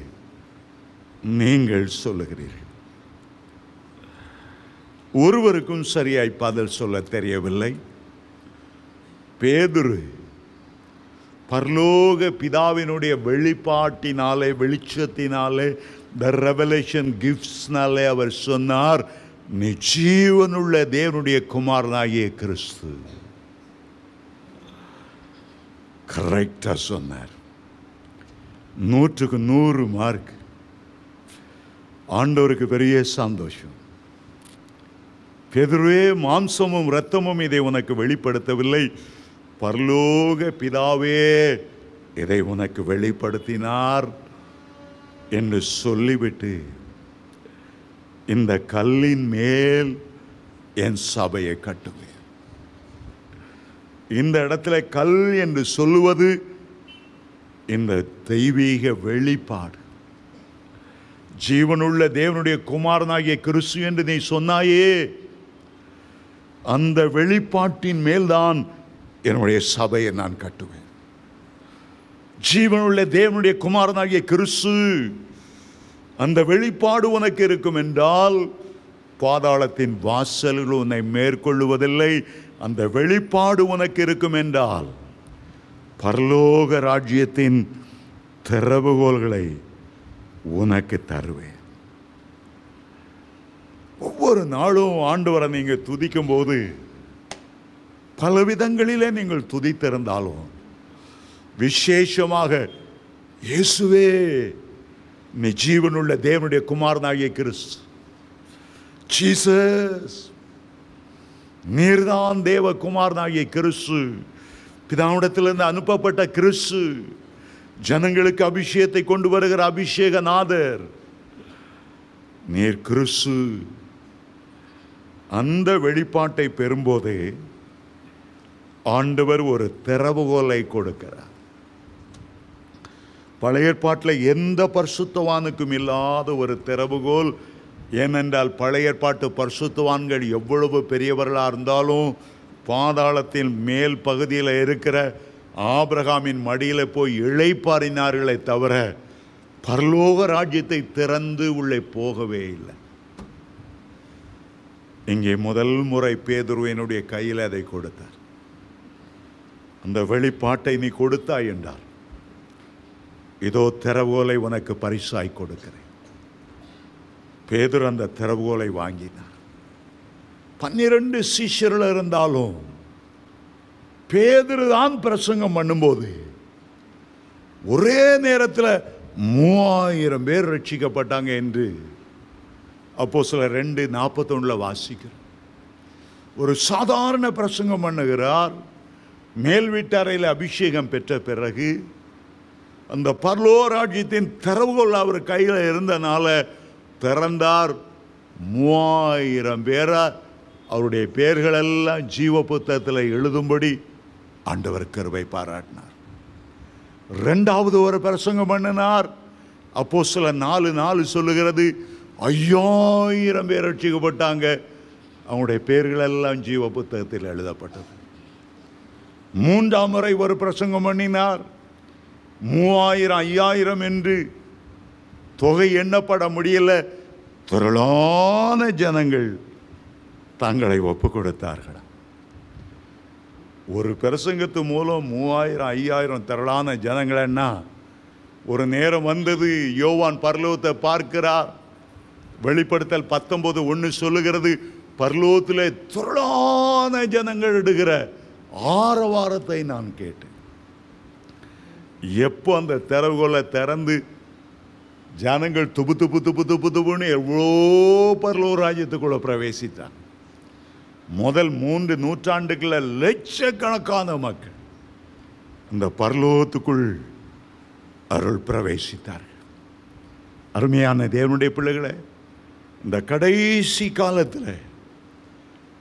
நீங்கள் சொல்லுகிறீர்கள் ஒருவருக்கும் சரியாய் பதில் சொல்ல தெரியவில்லை பேதுரு பர்லோக பிதாவினுடைய வெளிப்பாட்டினாலே வெளிச்சத்தினாலே த ரெவலேஷன் கிஃப்ட்ஸ்னாலே அவர் சொன்னார் நீ ஜீவனுள்ள தேவனுடைய குமாரனாகிய கிறிஸ்து கரெக்டாக சொன்னார் நூற்றுக்கு நூறு மார்க் ஆண்டவருக்கு பெரிய சந்தோஷம் பெதுவே மாம்சமும் இரத்தமும் இதை உனக்கு வெளிப்படுத்தவில்லை பரலோக பிதாவே இதை உனக்கு வெளிப்படுத்தினார் என்று சொல்லிவிட்டு இந்த கல்லின் மேல் என் சபையை கட்டுவேன் இந்த இடத்துல கல் என்று சொல்லுவது இந்த தெய்வீக வெளிப்பாடு ஜீவனுள்ள தேவனுடைய குமாரனாகிய கிறிஸ்து என்று நீ சொன்னாயே அந்த வெளிப்பாட்டின் மேல்தான் என்னுடைய சபையை நான் கட்டுவேன் ஜீவனுள்ள தேவனுடைய குமாரனாகிய கிறிஸ்து அந்த வெளிப்பாடு உனக்கு இருக்கும் என்றால் பாதாளத்தின் வாசல்கள் உன்னை மேற்கொள்ளுவதில்லை அந்த வெளிப்பாடு உனக்கு இருக்கும் என்றால் பரலோக ராஜ்யத்தின் திறவுகோள்களை உனக்கு தருவேன் ஒவ்வொரு நாளும் வர நீங்கள் துதிக்கும் போது பலவிதங்களிலே நீங்கள் துதித்திருந்தாலும் விசேஷமாக இயேசுவே நீ ஜீவனுள்ள தேவனுடைய குமாரனாகிய கிறிஸ்து ஜீசஸ் நீர்தான் தேவ குமாரனாகிய கிறிஸ்து பிதாவிடத்திலிருந்து அனுப்பப்பட்ட கிறிஸ்து ஜனங்களுக்கு அபிஷேகத்தை கொண்டு வருகிற அபிஷேக நாதர் நீர் கிறிஸ்து அந்த வெளிப்பாட்டை பெறும்போதே ஆண்டவர் ஒரு திறவுகோலை கொடுக்கிறார் பழைய ஏற்பாட்டில் எந்த பரிசுத்தவானுக்கும் இல்லாத ஒரு திறவுகோல் ஏனென்றால் பழைய ஏற்பாட்டு பரிசுத்தவான்கள் எவ்வளவு பெரியவர்களாக இருந்தாலும் பாதாளத்தின் மேல் பகுதியில் இருக்கிற ஆபிரகாமின் மடியில் போய் இழைப்பாறினார்களே தவிர பரலோக ராஜ்யத்தை திறந்து உள்ளே போகவே இல்லை இங்கே முதல் முறை பேதுருவனுடைய கையில் அதை கொடுத்தார் அந்த வெளிப்பாட்டை நீ கொடுத்தாய் என்றார் இதோ திறவுகோலை உனக்கு பரிசாய் கொடுக்கிறேன் பேதர் அந்த திறவுகோலை வாங்கினார் பன்னிரண்டு சீஷர்கள் இருந்தாலும் பேதர் தான் பிரசங்கம் பண்ணும்போது ஒரே நேரத்தில் மூவாயிரம் பேர் ரட்சிக்கப்பட்டாங்க என்று அப்போ சில ரெண்டு நாற்பத்தொன்னில் வாசிக்கிறோம் ஒரு சாதாரண பிரசங்கம் பண்ணுகிறார் மேல் வீட்டாரையில் அபிஷேகம் பெற்ற பிறகு அந்த பர்லோ ராஜ்யத்தின் திறவுகோல் அவர் கையில் இருந்தனால திறந்தார் மூவாயிரம் பேரா அவருடைய பேர்களெல்லாம் ஜீவ புத்தகத்தில் எழுதும்படி ஆண்டவர் கருவை பாராட்டினார் ரெண்டாவது ஒரு பிரசங்கம் பண்ணினார் அப்போ சில நாலு நாலு சொல்லுகிறது ஐயாயிரம் பேர் ரட்சிக்கப்பட்டாங்க அவனுடைய பேர்களெல்லாம் ஜீவ புத்தகத்தில் எழுதப்பட்டது மூன்றாம் முறை ஒரு பிரசங்கம் பண்ணினார் மூவாயிரம் ஐயாயிரம் என்று தொகை எண்ணப்பட முடியல திரளான ஜனங்கள் தங்களை ஒப்பு கொடுத்தார்கள் ஒரு பிரசங்கத்து மூலம் மூவாயிரம் ஐயாயிரம் திரளான ஜனங்களன்னா ஒரு நேரம் வந்தது யோவான் பர்லோகத்தை பார்க்கிறார் வெளிப்படுத்தல் பத்தொன்பது ஒன்று சொல்லுகிறது பர்லோகத்தில் திரளான ஜனங்கள் இடுகிற ஆரவாரத்தை நான் கேட்டேன் எப்போ அந்த திறவுகோலை திறந்து ஜனங்கள் துப்பு துப்பு துப்பு துப்பு துப்புன்னு எவ்வளோ பரலூர் ராஜ்யத்துக்குள்ளே பிரவேசித்தான் முதல் மூன்று நூற்றாண்டுகளில் லட்சக்கணக்கான மக்கள் இந்த பரலோகத்துக்குள் அருள் பிரவேசித்தார்கள் அருமையான தேவனுடைய பிள்ளைகளை இந்த கடைசி காலத்தில்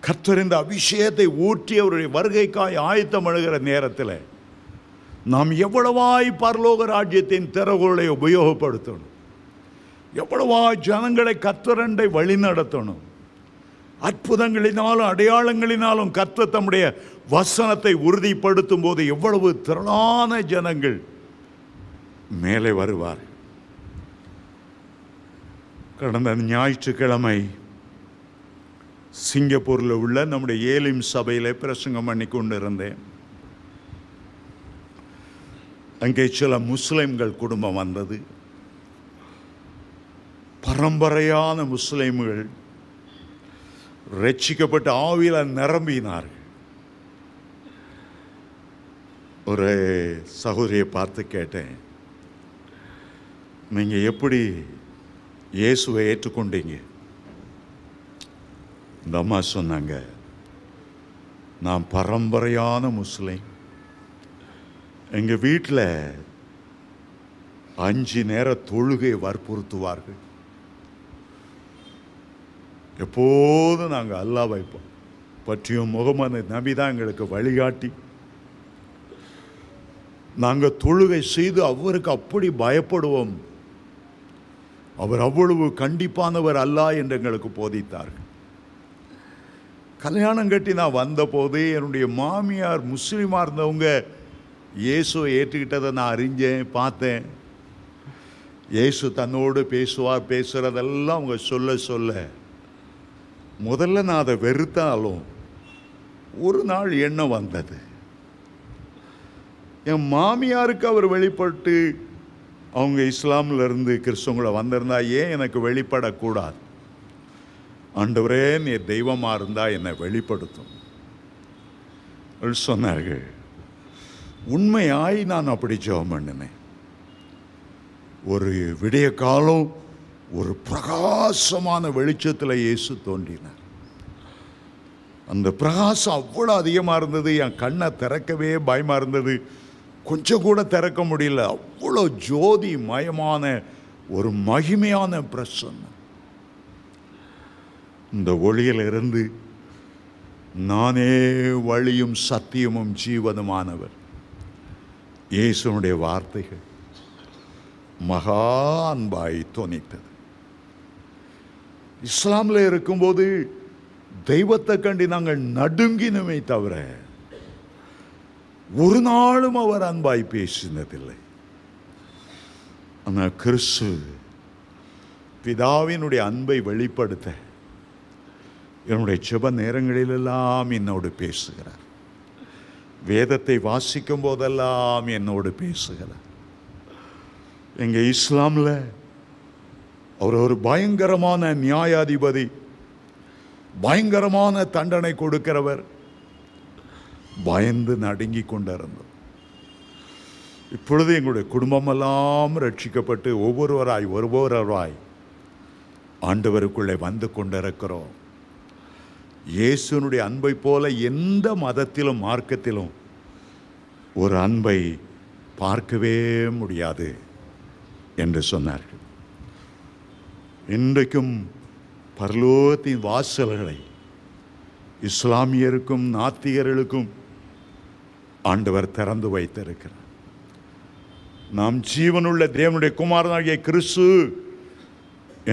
கர்த்தர் இந்த அபிஷேகத்தை ஊற்றி அவருடைய வருகைக்காய் ஆயத்தம் அழுகிற நேரத்தில் நாம் எவ்வளவாய் பரலோக ராஜ்யத்தின் திறகுகளை உபயோகப்படுத்தணும் எவ்வளவாய் ஜனங்களை கத்தரண்டை வழி நடத்தணும் அற்புதங்களினாலும் அடையாளங்களினாலும் கத்தர் தம்முடைய வசனத்தை உறுதிப்படுத்தும் போது எவ்வளவு திரளான ஜனங்கள் மேலே வருவார் கடந்த ஞாயிற்றுக்கிழமை சிங்கப்பூரில் உள்ள நம்முடைய ஏலிம் சபையில் பிரசங்கம் பண்ணி கொண்டு இருந்தேன் அங்கே சில முஸ்லீம்கள் குடும்பம் வந்தது பரம்பரையான முஸ்லீம்கள் ரட்சிக்கப்பட்டு ஆவியில் நிரம்பினார்கள் ஒரு சகோதரியை பார்த்து கேட்டேன் நீங்கள் எப்படி இயேசுவை ஏற்றுக்கொண்டீங்க இந்த அம்மா சொன்னாங்க நான் பரம்பரையான முஸ்லீம் எங்கள் வீட்டில் அஞ்சு நேர தொழுகை வற்புறுத்துவார்கள் எப்போதும் நாங்கள் அல்லா வைப்போம் பற்றியும் முகமது நபி தான் எங்களுக்கு வழிகாட்டி நாங்கள் தொழுகை செய்து அவருக்கு அப்படி பயப்படுவோம் அவர் அவ்வளவு கண்டிப்பானவர் அல்லா என்று எங்களுக்கு போதித்தார்கள் கல்யாணம் கட்டி நான் வந்தபோது என்னுடைய மாமியார் முஸ்லீமாக இருந்தவங்க இயேசுவை ஏற்றுக்கிட்டதை நான் அறிஞ்சேன் பார்த்தேன் இயேசு தன்னோடு பேசுவார் பேசுகிறதெல்லாம் அவங்க சொல்ல சொல்ல முதல்ல நான் அதை வெறுத்தாலும் ஒரு நாள் எண்ணம் வந்தது என் மாமியாருக்கு அவர் வெளிப்பட்டு அவங்க இஸ்லாமில் இருந்து கிறிஸ்தவங்களை வந்திருந்தா ஏன் எனக்கு வெளிப்படக்கூடாது ஆண்டவரே நீ தெய்வமாக இருந்தால் என்னை வெளிப்படுத்தும் சொன்னார்கள் உண்மையாய் நான் அப்படி ஜெபம் பண்ணினேன் ஒரு விடிய காலம் ஒரு பிரகாசமான வெளிச்சத்தில் இயேசு தோன்றினார் அந்த பிரகாசம் அவ்வளோ அதிகமாக இருந்தது என் கண்ணை திறக்கவே பயமாக இருந்தது கொஞ்சம் கூட திறக்க முடியல அவ்வளோ ஜோதி மயமான ஒரு மகிமையான பிரசன்ன இந்த ஒளியிலிருந்து நானே வழியும் சத்தியமும் ஜீவனுமானவர் இயேசுனுடைய வார்த்தைகள் மகா அன்பாய் தோணித்தது இஸ்லாமில் இருக்கும்போது தெய்வத்தை கண்டி நாங்கள் நடுங்கினுமே தவிர ஒரு நாளும் அவர் அன்பாய் பேசினதில்லை ஆனால் கிறிஸ்து பிதாவினுடைய அன்பை வெளிப்படுத்த என்னுடைய செப நேரங்களிலெல்லாம் என்னோடு பேசுகிறார் வேதத்தை வாசிக்கும் போதெல்லாம் என்னோடு பேசுகிறார் எங்கள் இஸ்லாமில் அவர் ஒரு பயங்கரமான நியாயாதிபதி பயங்கரமான தண்டனை கொடுக்கிறவர் பயந்து நடுங்கி கொண்டிருந்தோம் இப்பொழுது எங்களுடைய குடும்பமெல்லாம் ரட்சிக்கப்பட்டு ஒவ்வொருவராய் ஒருவராய் ஆண்டவருக்குள்ளே வந்து கொண்டிருக்கிறோம் இயேசுனுடைய அன்பை போல எந்த மதத்திலும் மார்க்கத்திலும் ஒரு அன்பை பார்க்கவே முடியாது என்று சொன்னார்கள் இன்றைக்கும் பரலோகத்தின் வாசல்களை இஸ்லாமியருக்கும் நாத்திகர்களுக்கும் ஆண்டவர் திறந்து வைத்திருக்கிறார் நாம் ஜீவனுள்ள தேவனுடைய குமாரனாகிய கிறிஸ்து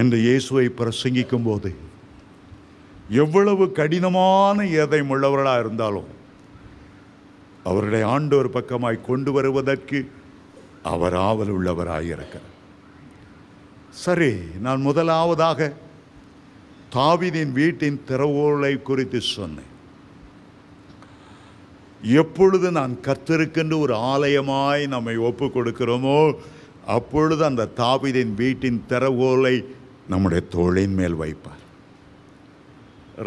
என்று இயேசுவை பிரசங்கிக்கும் போது எவ்வளவு கடினமான எதையும் உள்ளவர்களாக இருந்தாலும் அவர்களை ஆண்டோர் பக்கமாய் கொண்டு வருவதற்கு அவர் ஆவல் உள்ளவராயிருக்கிறார் சரி நான் முதலாவதாக தாவிதின் வீட்டின் திறவுகளை குறித்து சொன்னேன் எப்பொழுது நான் கத்திருக்கின்ற ஒரு ஆலயமாய் நம்மை ஒப்பு கொடுக்கிறோமோ அப்பொழுது அந்த தாவிதின் வீட்டின் திறவுகோலை நம்முடைய தோளின் மேல் வைப்பார்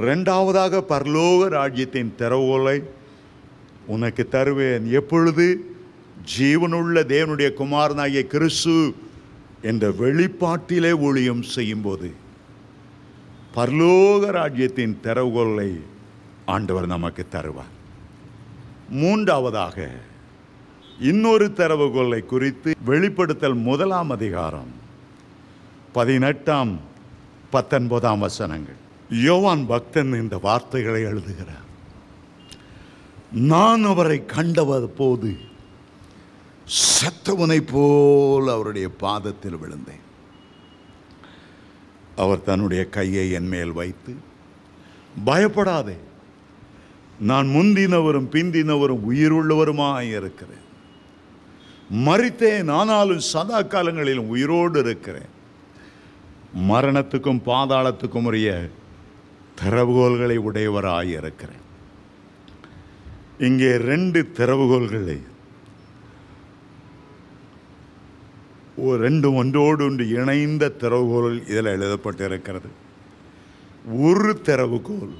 ரெண்டாவதாக பரலோக ராஜ்யத்தின் திறவுகோலை உனக்கு தருவேன் எப்பொழுது ஜீவனுள்ள தேவனுடைய குமாரனாகிய கிறிஸ்து என்ற வெளிப்பாட்டிலே ஊழியம் செய்யும்போது பரலோக ராஜ்யத்தின் திறவுகோலை ஆண்டவர் நமக்கு தருவார் மூன்றாவதாக இன்னொரு திறவுகோலை குறித்து வெளிப்படுத்தல் முதலாம் அதிகாரம் பதினெட்டாம் பத்தொன்பதாம் வசனங்கள் யோவான் பக்தன் இந்த வார்த்தைகளை எழுதுகிறார் நான் அவரை கண்டவர் போது சத்தவனை போல் அவருடைய பாதத்தில் விழுந்தேன் அவர் தன்னுடைய கையை என் மேல் வைத்து பயப்படாதே நான் முந்தினவரும் பிந்தினவரும் உயிருள்ளவருமாய் இருக்கிறேன் மறித்தேன் ஆனாலும் சதா காலங்களிலும் உயிரோடு இருக்கிறேன் மரணத்துக்கும் பாதாளத்துக்கும் உரிய திறவுகோள்களை உடையவராக இருக்கிறேன் இங்கே ரெண்டு திறவுகோள்களை ரெண்டு ஒன்றோடு ஒன்று இணைந்த திறவுகோள் இதில் எழுதப்பட்டிருக்கிறது ஒரு திறவுகோள்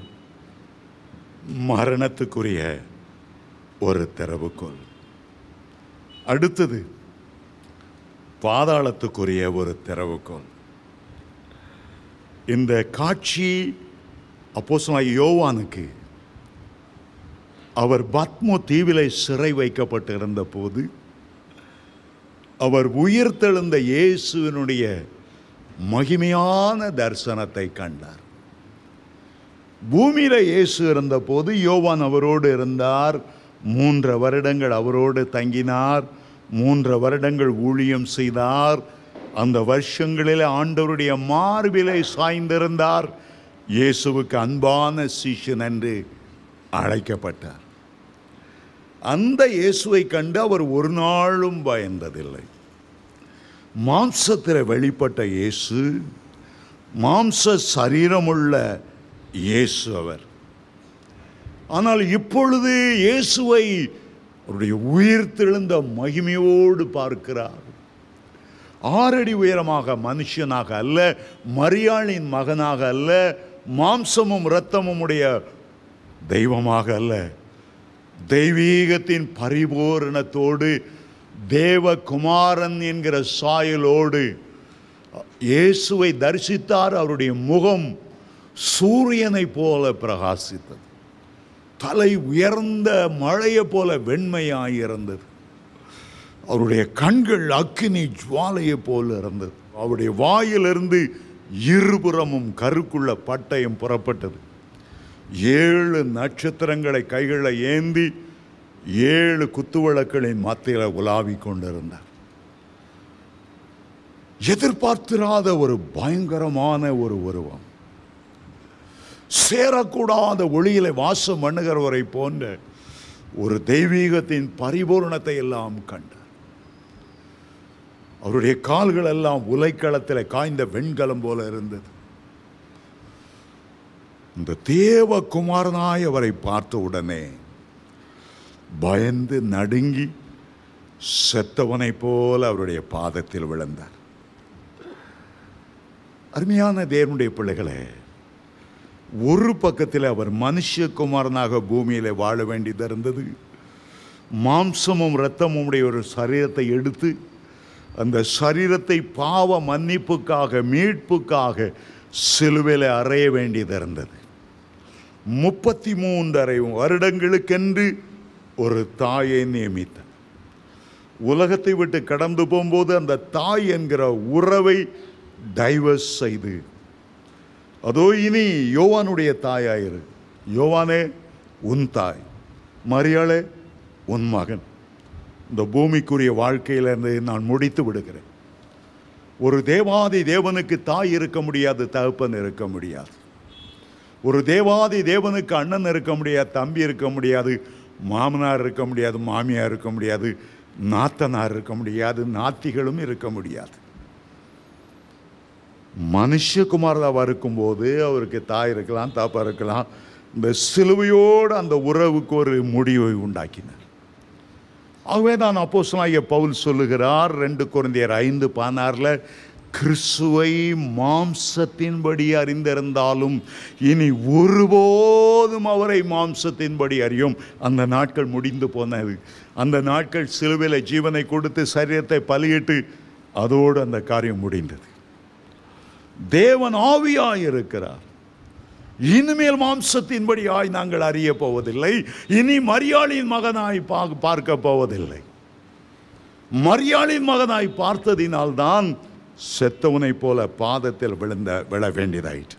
மரணத்துக்குரிய ஒரு திறவுகோள் அடுத்தது பாதாளத்துக்குரிய ஒரு திறவுகோள் இந்த காட்சி அப்போசனாய் யோவானுக்கு அவர் பத்மோ தீவில் சிறை வைக்கப்பட்டு போது அவர் உயிர்த்தெழுந்த இயேசுவினுடைய மகிமையான தரிசனத்தை கண்டார் பூமியில் இயேசு இருந்தபோது யோவான் அவரோடு இருந்தார் மூன்று வருடங்கள் அவரோடு தங்கினார் மூன்று வருடங்கள் ஊழியம் செய்தார் அந்த வருஷங்களில் ஆண்டவருடைய மார்பிலை சாய்ந்திருந்தார் இயேசுவுக்கு அன்பான சீஷன் என்று அழைக்கப்பட்டார் அந்த இயேசுவை கண்டு அவர் ஒரு நாளும் பயந்ததில்லை மாம்சத்தில் வெளிப்பட்ட இயேசு மாம்ச சரீரமுள்ள இயேசு அவர் ஆனால் இப்பொழுது இயேசுவை அவருடைய உயிர் தெழுந்த மகிமையோடு பார்க்கிறார் ஆறடி உயரமாக மனுஷனாக அல்ல மரியாளின் மகனாக அல்ல மாம்சமும் இரத்தமும் உடைய தெய்வமாக அல்ல தெய்வீகத்தின் பரிபூரணத்தோடு தேவகுமாரன் என்கிற சாயலோடு இயேசுவை தரிசித்தார் அவருடைய முகம் சூரியனை போல பிரகாசித்தது தலை உயர்ந்த மழையை போல வெண்மையாய் இருந்தது அவருடைய கண்கள் அக்கினி ஜுவாலையை போல இருந்தது அவருடைய வாயிலிருந்து இருபுறமும் கருக்குள்ள பட்டயம் புறப்பட்டது ஏழு நட்சத்திரங்களை கைகளில் ஏந்தி ஏழு குத்துவழக்களின் மத்தியில் உலாவிக் கொண்டிருந்தார் எதிர்பார்த்திராத ஒரு பயங்கரமான ஒரு உருவம் சேரக்கூடாத ஒளியில வாசம் பண்ணுகிறவரை போன்ற ஒரு தெய்வீகத்தின் பரிபூர்ணத்தை எல்லாம் கண்டு அவருடைய கால்கள் எல்லாம் உலைக்களத்தில் காய்ந்த வெண்கலம் போல இருந்தது இந்த குமாரனாய் அவரை பார்த்த உடனே பயந்து நடுங்கி செத்தவனைப் போல அவருடைய பாதத்தில் விழுந்தார் அருமையான தேவனுடைய பிள்ளைகளே ஒரு பக்கத்தில் அவர் மனுஷகுமாரனாக பூமியில் வாழ வேண்டியது இருந்தது மாம்சமும் இரத்தமும் உடைய ஒரு சரீரத்தை எடுத்து அந்த சரீரத்தை பாவ மன்னிப்புக்காக மீட்புக்காக சிலுவையில் அறைய வேண்டியது இருந்தது முப்பத்தி மூன்றரை வருடங்களுக்கென்று ஒரு தாயை நியமித்த உலகத்தை விட்டு கடந்து போகும்போது அந்த தாய் என்கிற உறவை டைவர்ஸ் செய்து அதோ இனி யோவானுடைய தாயாயிரு யோவானே உன் தாய் மரியாளே உன் மகன் இந்த பூமிக்குரிய வாழ்க்கையிலிருந்து நான் முடித்து விடுகிறேன் ஒரு தேவாதி தேவனுக்கு தாய் இருக்க முடியாது தகப்பன் இருக்க முடியாது ஒரு தேவாதி தேவனுக்கு அண்ணன் இருக்க முடியாது தம்பி இருக்க முடியாது மாமனார் இருக்க முடியாது மாமியார் இருக்க முடியாது நாத்தனார் இருக்க முடியாது நாத்திகளும் இருக்க முடியாது மனுஷகுமார் இருக்கும்போது அவருக்கு தாய் இருக்கலாம் தாப்பா இருக்கலாம் இந்த சிலுவையோடு அந்த உறவுக்கு ஒரு முடிவை உண்டாக்கினார் ஆகவே தான் அப்போஸ்லாகிய பவுல் சொல்லுகிறார் ரெண்டு குழந்தையர் ஐந்து பதினாறில் கிறிஸ்துவை மாம்சத்தின்படி அறிந்திருந்தாலும் இனி ஒருபோதும் அவரை மாம்சத்தின்படி அறியும் அந்த நாட்கள் முடிந்து போனது அந்த நாட்கள் சிலுவையில் ஜீவனை கொடுத்து சரீரத்தை பலியிட்டு அதோடு அந்த காரியம் முடிந்தது தேவன் ஆவியாக இருக்கிறார் இனிமேல் மாம்சத்தின்படியாய் நாங்கள் அறிய போவதில்லை இனி மரியாளின் மகனாய் பார்க்க போவதில்லை மரியாளின் மகனாய் பார்த்ததினால்தான் செத்தவனைப் போல பாதத்தில் விழுந்த விழ வேண்டியதாயிற்று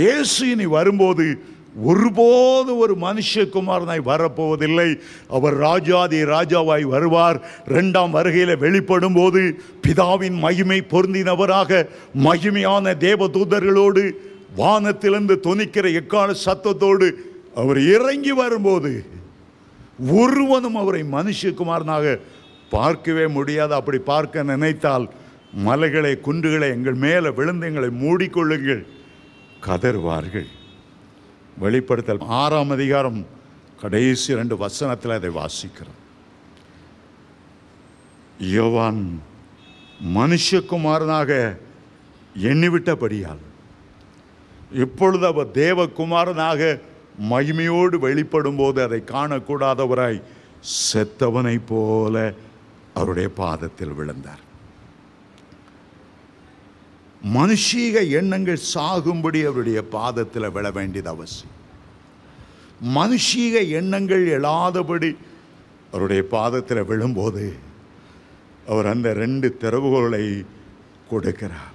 இயேசு இனி வரும்போது ஒருபோது ஒரு மனுஷகுமாரனாய் வரப்போவதில்லை அவர் ராஜாதி ராஜாவாய் வருவார் ரெண்டாம் வருகையில் வெளிப்படும் போது பிதாவின் மகிமை பொருந்தினவராக மகிமையான தேவதூதர்களோடு வானத்திலிருந்து துணிக்கிற எக்கால சத்தத்தோடு அவர் இறங்கி வரும்போது ஒருவனும் அவரை மனுஷகுமாரனாக பார்க்கவே முடியாது அப்படி பார்க்க நினைத்தால் மலைகளை குன்றுகளை எங்கள் மேலே விழுந்து எங்களை மூடிக்கொள்ளுங்கள் கதறுவார்கள் வெளிப்படுத்தல் ஆறாம் அதிகாரம் கடைசி ரெண்டு வசனத்தில் அதை வாசிக்கிறோம் யோவான் மனுஷகுமாரனாக எண்ணிவிட்டபடியால் இப்பொழுது அவர் தேவகுமாரனாக மகிமையோடு வெளிப்படும் போது அதை காணக்கூடாதவராய் செத்தவனை போல அவருடைய பாதத்தில் விழுந்தார் மனுஷீக எண்ணங்கள் சாகும்படி அவருடைய பாதத்தில் விழ வேண்டியது அவசியம் மனுஷீக எண்ணங்கள் எழாதபடி அவருடைய பாதத்தில் விழும்போது அவர் அந்த ரெண்டு திறவுகோளை கொடுக்கிறார்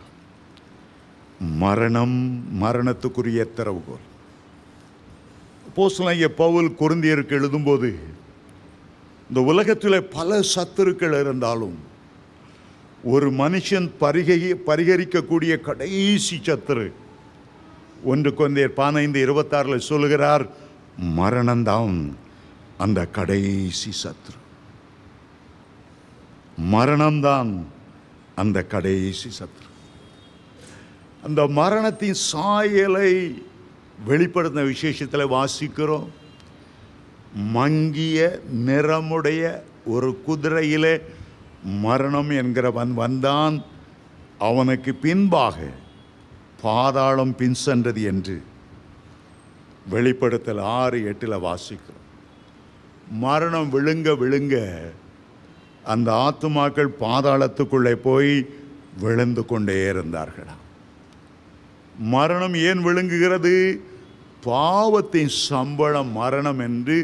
மரணம் மரணத்துக்குரிய திறவுகோல் போஸ்லைய பவுல் குருந்தியருக்கு எழுதும்போது இந்த உலகத்தில் பல சத்துருக்கள் இருந்தாலும் ஒரு மனுஷன் பரிகை பரிகரிக்கக்கூடிய கடைசி சத்துரு ஒன்று குழந்தையர் பதினைந்து இருபத்தாறில் சொல்லுகிறார் மரணந்தான் அந்த கடைசி சத்ரு மரணம்தான் அந்த கடைசி சத்ரு அந்த மரணத்தின் சாயலை வெளிப்படுத்தின விசேஷத்தில் வாசிக்கிறோம் மங்கிய நிறமுடைய ஒரு குதிரையிலே மரணம் என்கிறவன் வந்தான் அவனுக்கு பின்பாக பாதாளம் பின் சென்றது என்று வெளிப்படுத்தல் ஆறு எட்டில் வாசிக்கிறோம் மரணம் விழுங்க விழுங்க அந்த ஆத்துமாக்கள் பாதாளத்துக்குள்ளே போய் விழுந்து கொண்டே இருந்தார்களா மரணம் ஏன் விழுங்குகிறது பாவத்தின் சம்பளம் மரணம் என்று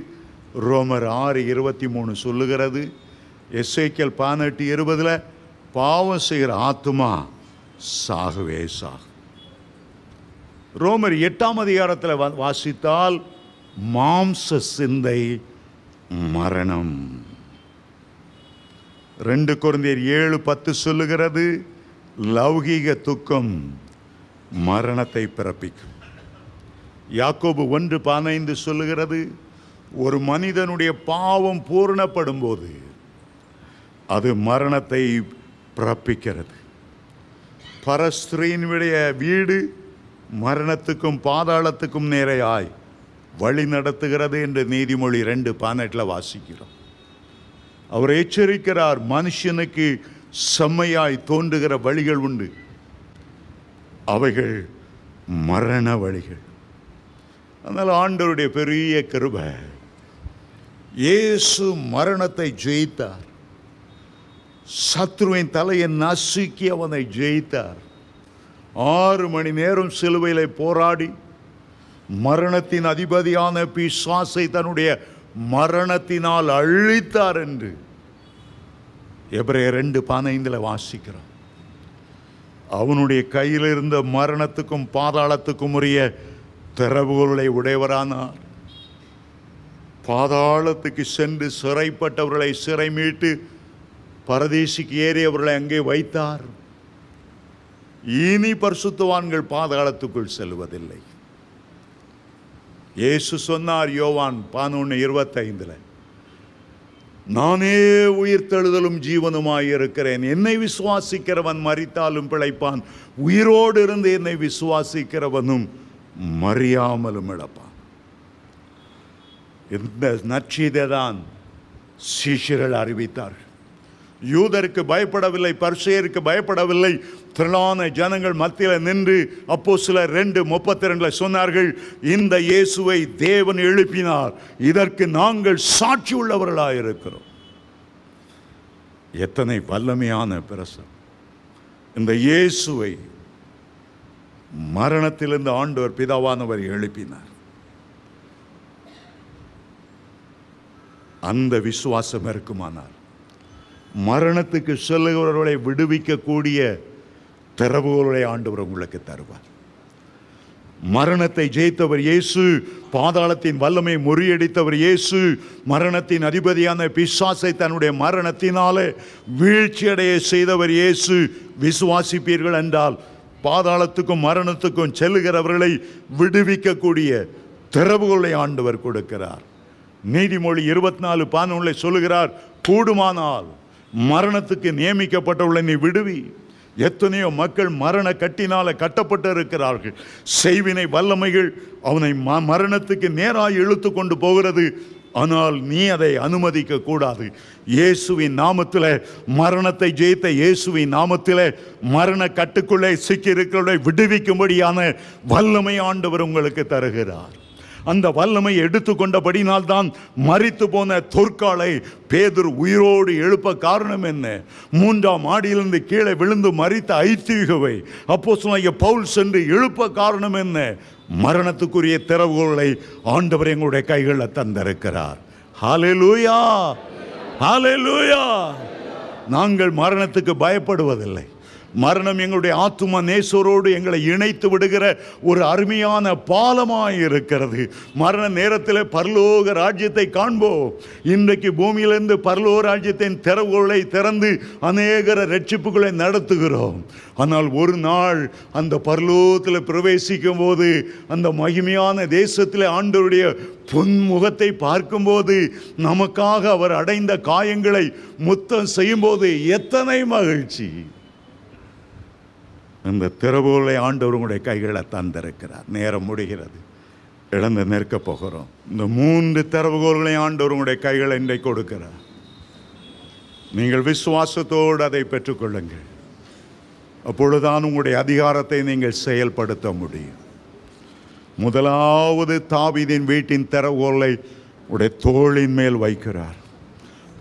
ரோமர் ஆறு இருபத்தி மூணு சொல்லுகிறது எஸ்ஐக்கல் பதினெட்டு இருபதில் பாவம் செய்கிற ஆத்துமா சாகவே சாகு ரோமர் எட்டாம் அதிகாரத்தில் வாசித்தால் மாம்ச சிந்தை மரணம் ரெண்டு குழந்தையர் ஏழு பத்து சொல்லுகிறது லௌகீக துக்கம் மரணத்தை பிறப்பிக்கும் யாக்கோபு ஒன்று பதினைந்து சொல்லுகிறது ஒரு மனிதனுடைய பாவம் பூர்ணப்படும் போது அது மரணத்தை பிறப்பிக்கிறது பரஸ்திரீனுடைய வீடு மரணத்துக்கும் பாதாளத்துக்கும் நேரையாய் வழி நடத்துகிறது என்று நீதிமொழி ரெண்டு பதினெட்டில் வாசிக்கிறோம் அவர் எச்சரிக்கிறார் மனுஷனுக்கு செம்மையாய் தோன்றுகிற வழிகள் உண்டு அவைகள் மரண வழிகள் அதனால் ஆண்டவருடைய பெரிய கிருபை இயேசு மரணத்தை ஜெயித்தார் சத்ருவின் தலையை நசுக்கி அவனை ஜெயித்தார் ஆறு மணி நேரம் சிலுவையில் போராடி மரணத்தின் அதிபதியான பிசாசை தன்னுடைய மரணத்தினால் அழித்தார் என்று எப்ரே ரெண்டு பதினைந்தில் வாசிக்கிறோம் அவனுடைய கையில் இருந்த மரணத்துக்கும் பாதாளத்துக்கும் உரிய திறவுகளை உடையவரானார் பாதாளத்துக்கு சென்று சிறைப்பட்டவர்களை சிறை மீட்டு பரதேசிக்கு ஏறியவர்களை அங்கே வைத்தார் இனி பரிசுத்தவான்கள் பாதாளத்துக்குள் செல்வதில்லை இயேசு சொன்னார் யோவான் பதினொன்று இருபத்தைந்தில் நானே உயிர்த்தெழுதலும் ஜீவனுமாய் இருக்கிறேன் என்னை விசுவாசிக்கிறவன் மறித்தாலும் பிழைப்பான் உயிரோடு இருந்து என்னை விசுவாசிக்கிறவனும் மறியாமலும் இழப்பான் இந்த நற்செய்தை தான் சீஷர்கள் அறிவித்தார்கள் யூதருக்கு பயப்படவில்லை பர்ஷியருக்கு பயப்படவில்லை திரளான ஜனங்கள் மத்தியில் நின்று அப்போ சில ரெண்டு முப்பத்தி ரெண்டில் சொன்னார்கள் இந்த இயேசுவை தேவன் எழுப்பினார் இதற்கு நாங்கள் சாட்சி உள்ளவர்களாக இருக்கிறோம் எத்தனை வல்லமையான பிரசம் இந்த இயேசுவை மரணத்திலிருந்து ஆண்டவர் பிதாவானவர் எழுப்பினார் அந்த விசுவாசம் இருக்குமானார் மரணத்துக்கு செல்லுகிறவர்களை விடுவிக்கக்கூடிய திறவுகளுடைய ஆண்டவர் உங்களுக்கு தருவார் மரணத்தை ஜெயித்தவர் இயேசு பாதாளத்தின் வல்லமை முறியடித்தவர் இயேசு மரணத்தின் அதிபதியான பிசாசை தன்னுடைய மரணத்தினாலே வீழ்ச்சியடைய செய்தவர் இயேசு விசுவாசிப்பீர்கள் என்றால் பாதாளத்துக்கும் மரணத்துக்கும் செல்லுகிறவர்களை விடுவிக்கக்கூடிய திறவுகளை ஆண்டவர் கொடுக்கிறார் நீதிமொழி இருபத்தி நாலு பதினொன்றில் சொல்லுகிறார் கூடுமானால் மரணத்துக்கு நியமிக்கப்பட்டவர்களை நீ விடுவி எத்தனையோ மக்கள் மரண கட்டினால கட்டப்பட்டு இருக்கிறார்கள் செய்வினை வல்லமைகள் அவனை ம மரணத்துக்கு நேராக இழுத்து கொண்டு போகிறது ஆனால் நீ அதை அனுமதிக்க கூடாது இயேசுவின் நாமத்தில் மரணத்தை ஜெயித்த இயேசுவின் நாமத்தில் மரண கட்டுக்குள்ளே இருக்கிறவர்களை விடுவிக்கும்படியான வல்லமை ஆண்டவர் உங்களுக்கு தருகிறார் அந்த வல்லமையை எடுத்துக்கொண்டபடினால் தான் மறித்து போன தொற்காலை பேதர் உயிரோடு எழுப்ப காரணம் என்ன மூன்றாம் மாடியிலிருந்து கீழே விழுந்து மறித்த ஐத்திகவை அப்போ சொன்ன பவுல் சென்று எழுப்ப காரணம் என்ன மரணத்துக்குரிய திறவுகளை ஆண்டவர் எங்களுடைய கைகளில் தந்திருக்கிறார் ஹாலே லூயா ஹாலே லூயா நாங்கள் மரணத்துக்கு பயப்படுவதில்லை மரணம் எங்களுடைய ஆத்தும நேசரோடு எங்களை இணைத்து விடுகிற ஒரு அருமையான பாலமாக இருக்கிறது மரண நேரத்தில் பரலோக ராஜ்யத்தை காண்போம் இன்றைக்கு பூமியிலிருந்து பரலோக ராஜ்யத்தின் திறவுகளை திறந்து அநேகர ரட்சிப்புகளை நடத்துகிறோம் ஆனால் ஒரு நாள் அந்த பரலோகத்தில் பிரவேசிக்கும் போது அந்த மகிமையான தேசத்தில் ஆண்டவருடைய பொன்முகத்தை பார்க்கும்போது நமக்காக அவர் அடைந்த காயங்களை முத்தம் செய்யும்போது எத்தனை மகிழ்ச்சி இந்த திறவுகளை ஆண்டவருடைய கைகளில் தந்திருக்கிறார் நேரம் முடிகிறது இழந்து நிற்கப் போகிறோம் இந்த மூன்று திறவுகோள்களையும் ஆண்டவருடைய கைகளை இன்றைக்கு கொடுக்கிறார் நீங்கள் விசுவாசத்தோடு அதை பெற்றுக்கொள்ளுங்கள் அப்பொழுதுதான் உங்களுடைய அதிகாரத்தை நீங்கள் செயல்படுத்த முடியும் முதலாவது தாவிதின் வீட்டின் திறவுகோலை உடைய தோளின் மேல் வைக்கிறார்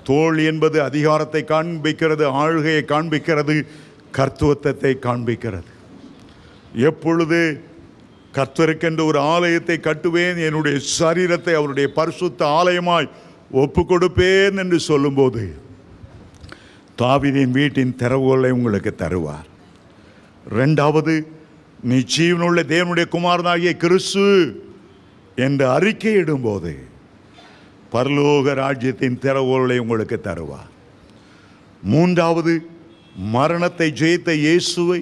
தோல் என்பது அதிகாரத்தை காண்பிக்கிறது ஆழ்கையை காண்பிக்கிறது கர்த்துவத்தை காண்பிக்கிறது எப்பொழுது கர்த்தருக்கென்று ஒரு ஆலயத்தை கட்டுவேன் என்னுடைய சரீரத்தை அவருடைய பரிசுத்த ஆலயமாய் ஒப்பு கொடுப்பேன் என்று சொல்லும்போது தாவிதின் வீட்டின் திறவுகளை உங்களுக்கு தருவார் ரெண்டாவது நீ ஜீவனுள்ள தேவனுடைய குமாரனாகிய கிறிஸ்து என்று அறிக்கையிடும்போது பரலோக ராஜ்யத்தின் திறவுகளை உங்களுக்கு தருவார் மூன்றாவது மரணத்தை ஜெயித்த இயேசுவை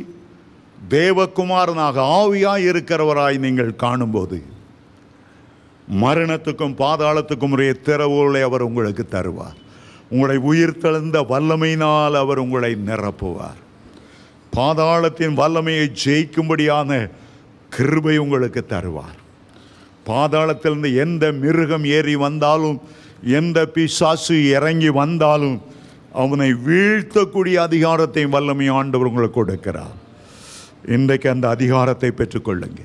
தேவகுமாரனாக ஆவியாய் இருக்கிறவராய் நீங்கள் காணும்போது மரணத்துக்கும் பாதாளத்துக்கும் உரிய திறவுகளை அவர் உங்களுக்கு தருவார் உங்களை உயிர்த்தெழுந்த வல்லமையினால் அவர் உங்களை நிரப்புவார் பாதாளத்தின் வல்லமையை ஜெயிக்கும்படியான கிருபை உங்களுக்கு தருவார் பாதாளத்திலிருந்து எந்த மிருகம் ஏறி வந்தாலும் எந்த பிசாசு இறங்கி வந்தாலும் அவனை வீழ்த்தக்கூடிய அதிகாரத்தையும் வல்லமை ஆண்டவர் உங்களுக்கு கொடுக்கிறார் இன்றைக்கு அந்த அதிகாரத்தை பெற்றுக்கொள்ளுங்க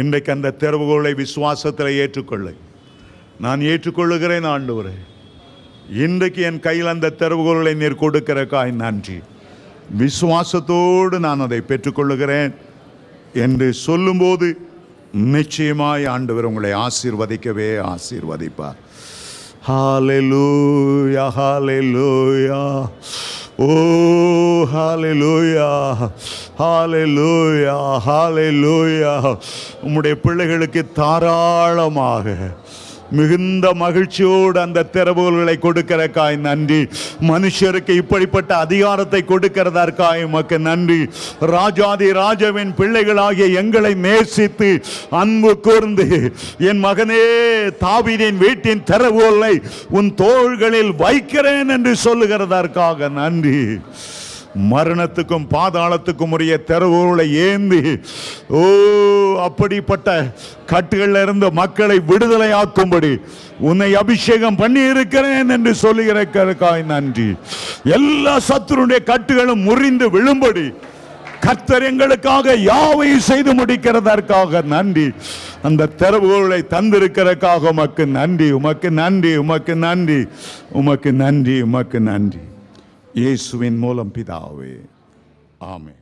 இன்றைக்கு அந்த தேர்வுகளை விசுவாசத்தில் ஏற்றுக்கொள்ளு நான் ஏற்றுக்கொள்ளுகிறேன் ஆண்டவரே இன்றைக்கு என் கையில் அந்த திறவுகோளை நீர் கொடுக்கிறக்காய் நன்றி விசுவாசத்தோடு நான் அதை பெற்றுக்கொள்ளுகிறேன் என்று சொல்லும்போது நிச்சயமாய் ஆண்டவர் உங்களை ஆசீர்வதிக்கவே ஆசீர்வதிப்பார் ஹாலெலூயா ஹாலெலூயா ஓ ஹாலெலூயா ஹாலெலூயா ஹாலெலூயா உம்முடைய பிள்ளைகளுக்கு தாராளமாக மிகுந்த மகிழ்ச்சியோடு அந்த திறவுகளை கொடுக்கிறக்காய் நன்றி மனுஷருக்கு இப்படிப்பட்ட அதிகாரத்தை கொடுக்கிறதற்காய் உமக்கு நன்றி ராஜாதி ராஜாவின் பிள்ளைகளாகிய எங்களை நேசித்து அன்பு கூர்ந்து என் மகனே தாவிதின் வீட்டின் திறவுகளை உன் தோள்களில் வைக்கிறேன் என்று சொல்லுகிறதற்காக நன்றி மரணத்துக்கும் பாதாளத்துக்கும் உரிய தெருவுகளை ஏந்தி ஓ அப்படிப்பட்ட கட்டுகள் இருந்து மக்களை விடுதலை ஆக்கும்படி உன்னை அபிஷேகம் பண்ணி இருக்கிறேன் என்று சொல்லுகிறக்காய் நன்றி எல்லா சத்துருடைய கட்டுகளும் முறிந்து விழும்படி கத்தர் எங்களுக்காக யாவை செய்து முடிக்கிறதற்காக நன்றி அந்த திறவுகளை தந்திருக்கிறதுக்காக உமக்கு நன்றி உமக்கு நன்றி உமக்கு நன்றி உமக்கு நன்றி உமக்கு நன்றி இயேசுவின் மூலம் பிதாவே ஆமே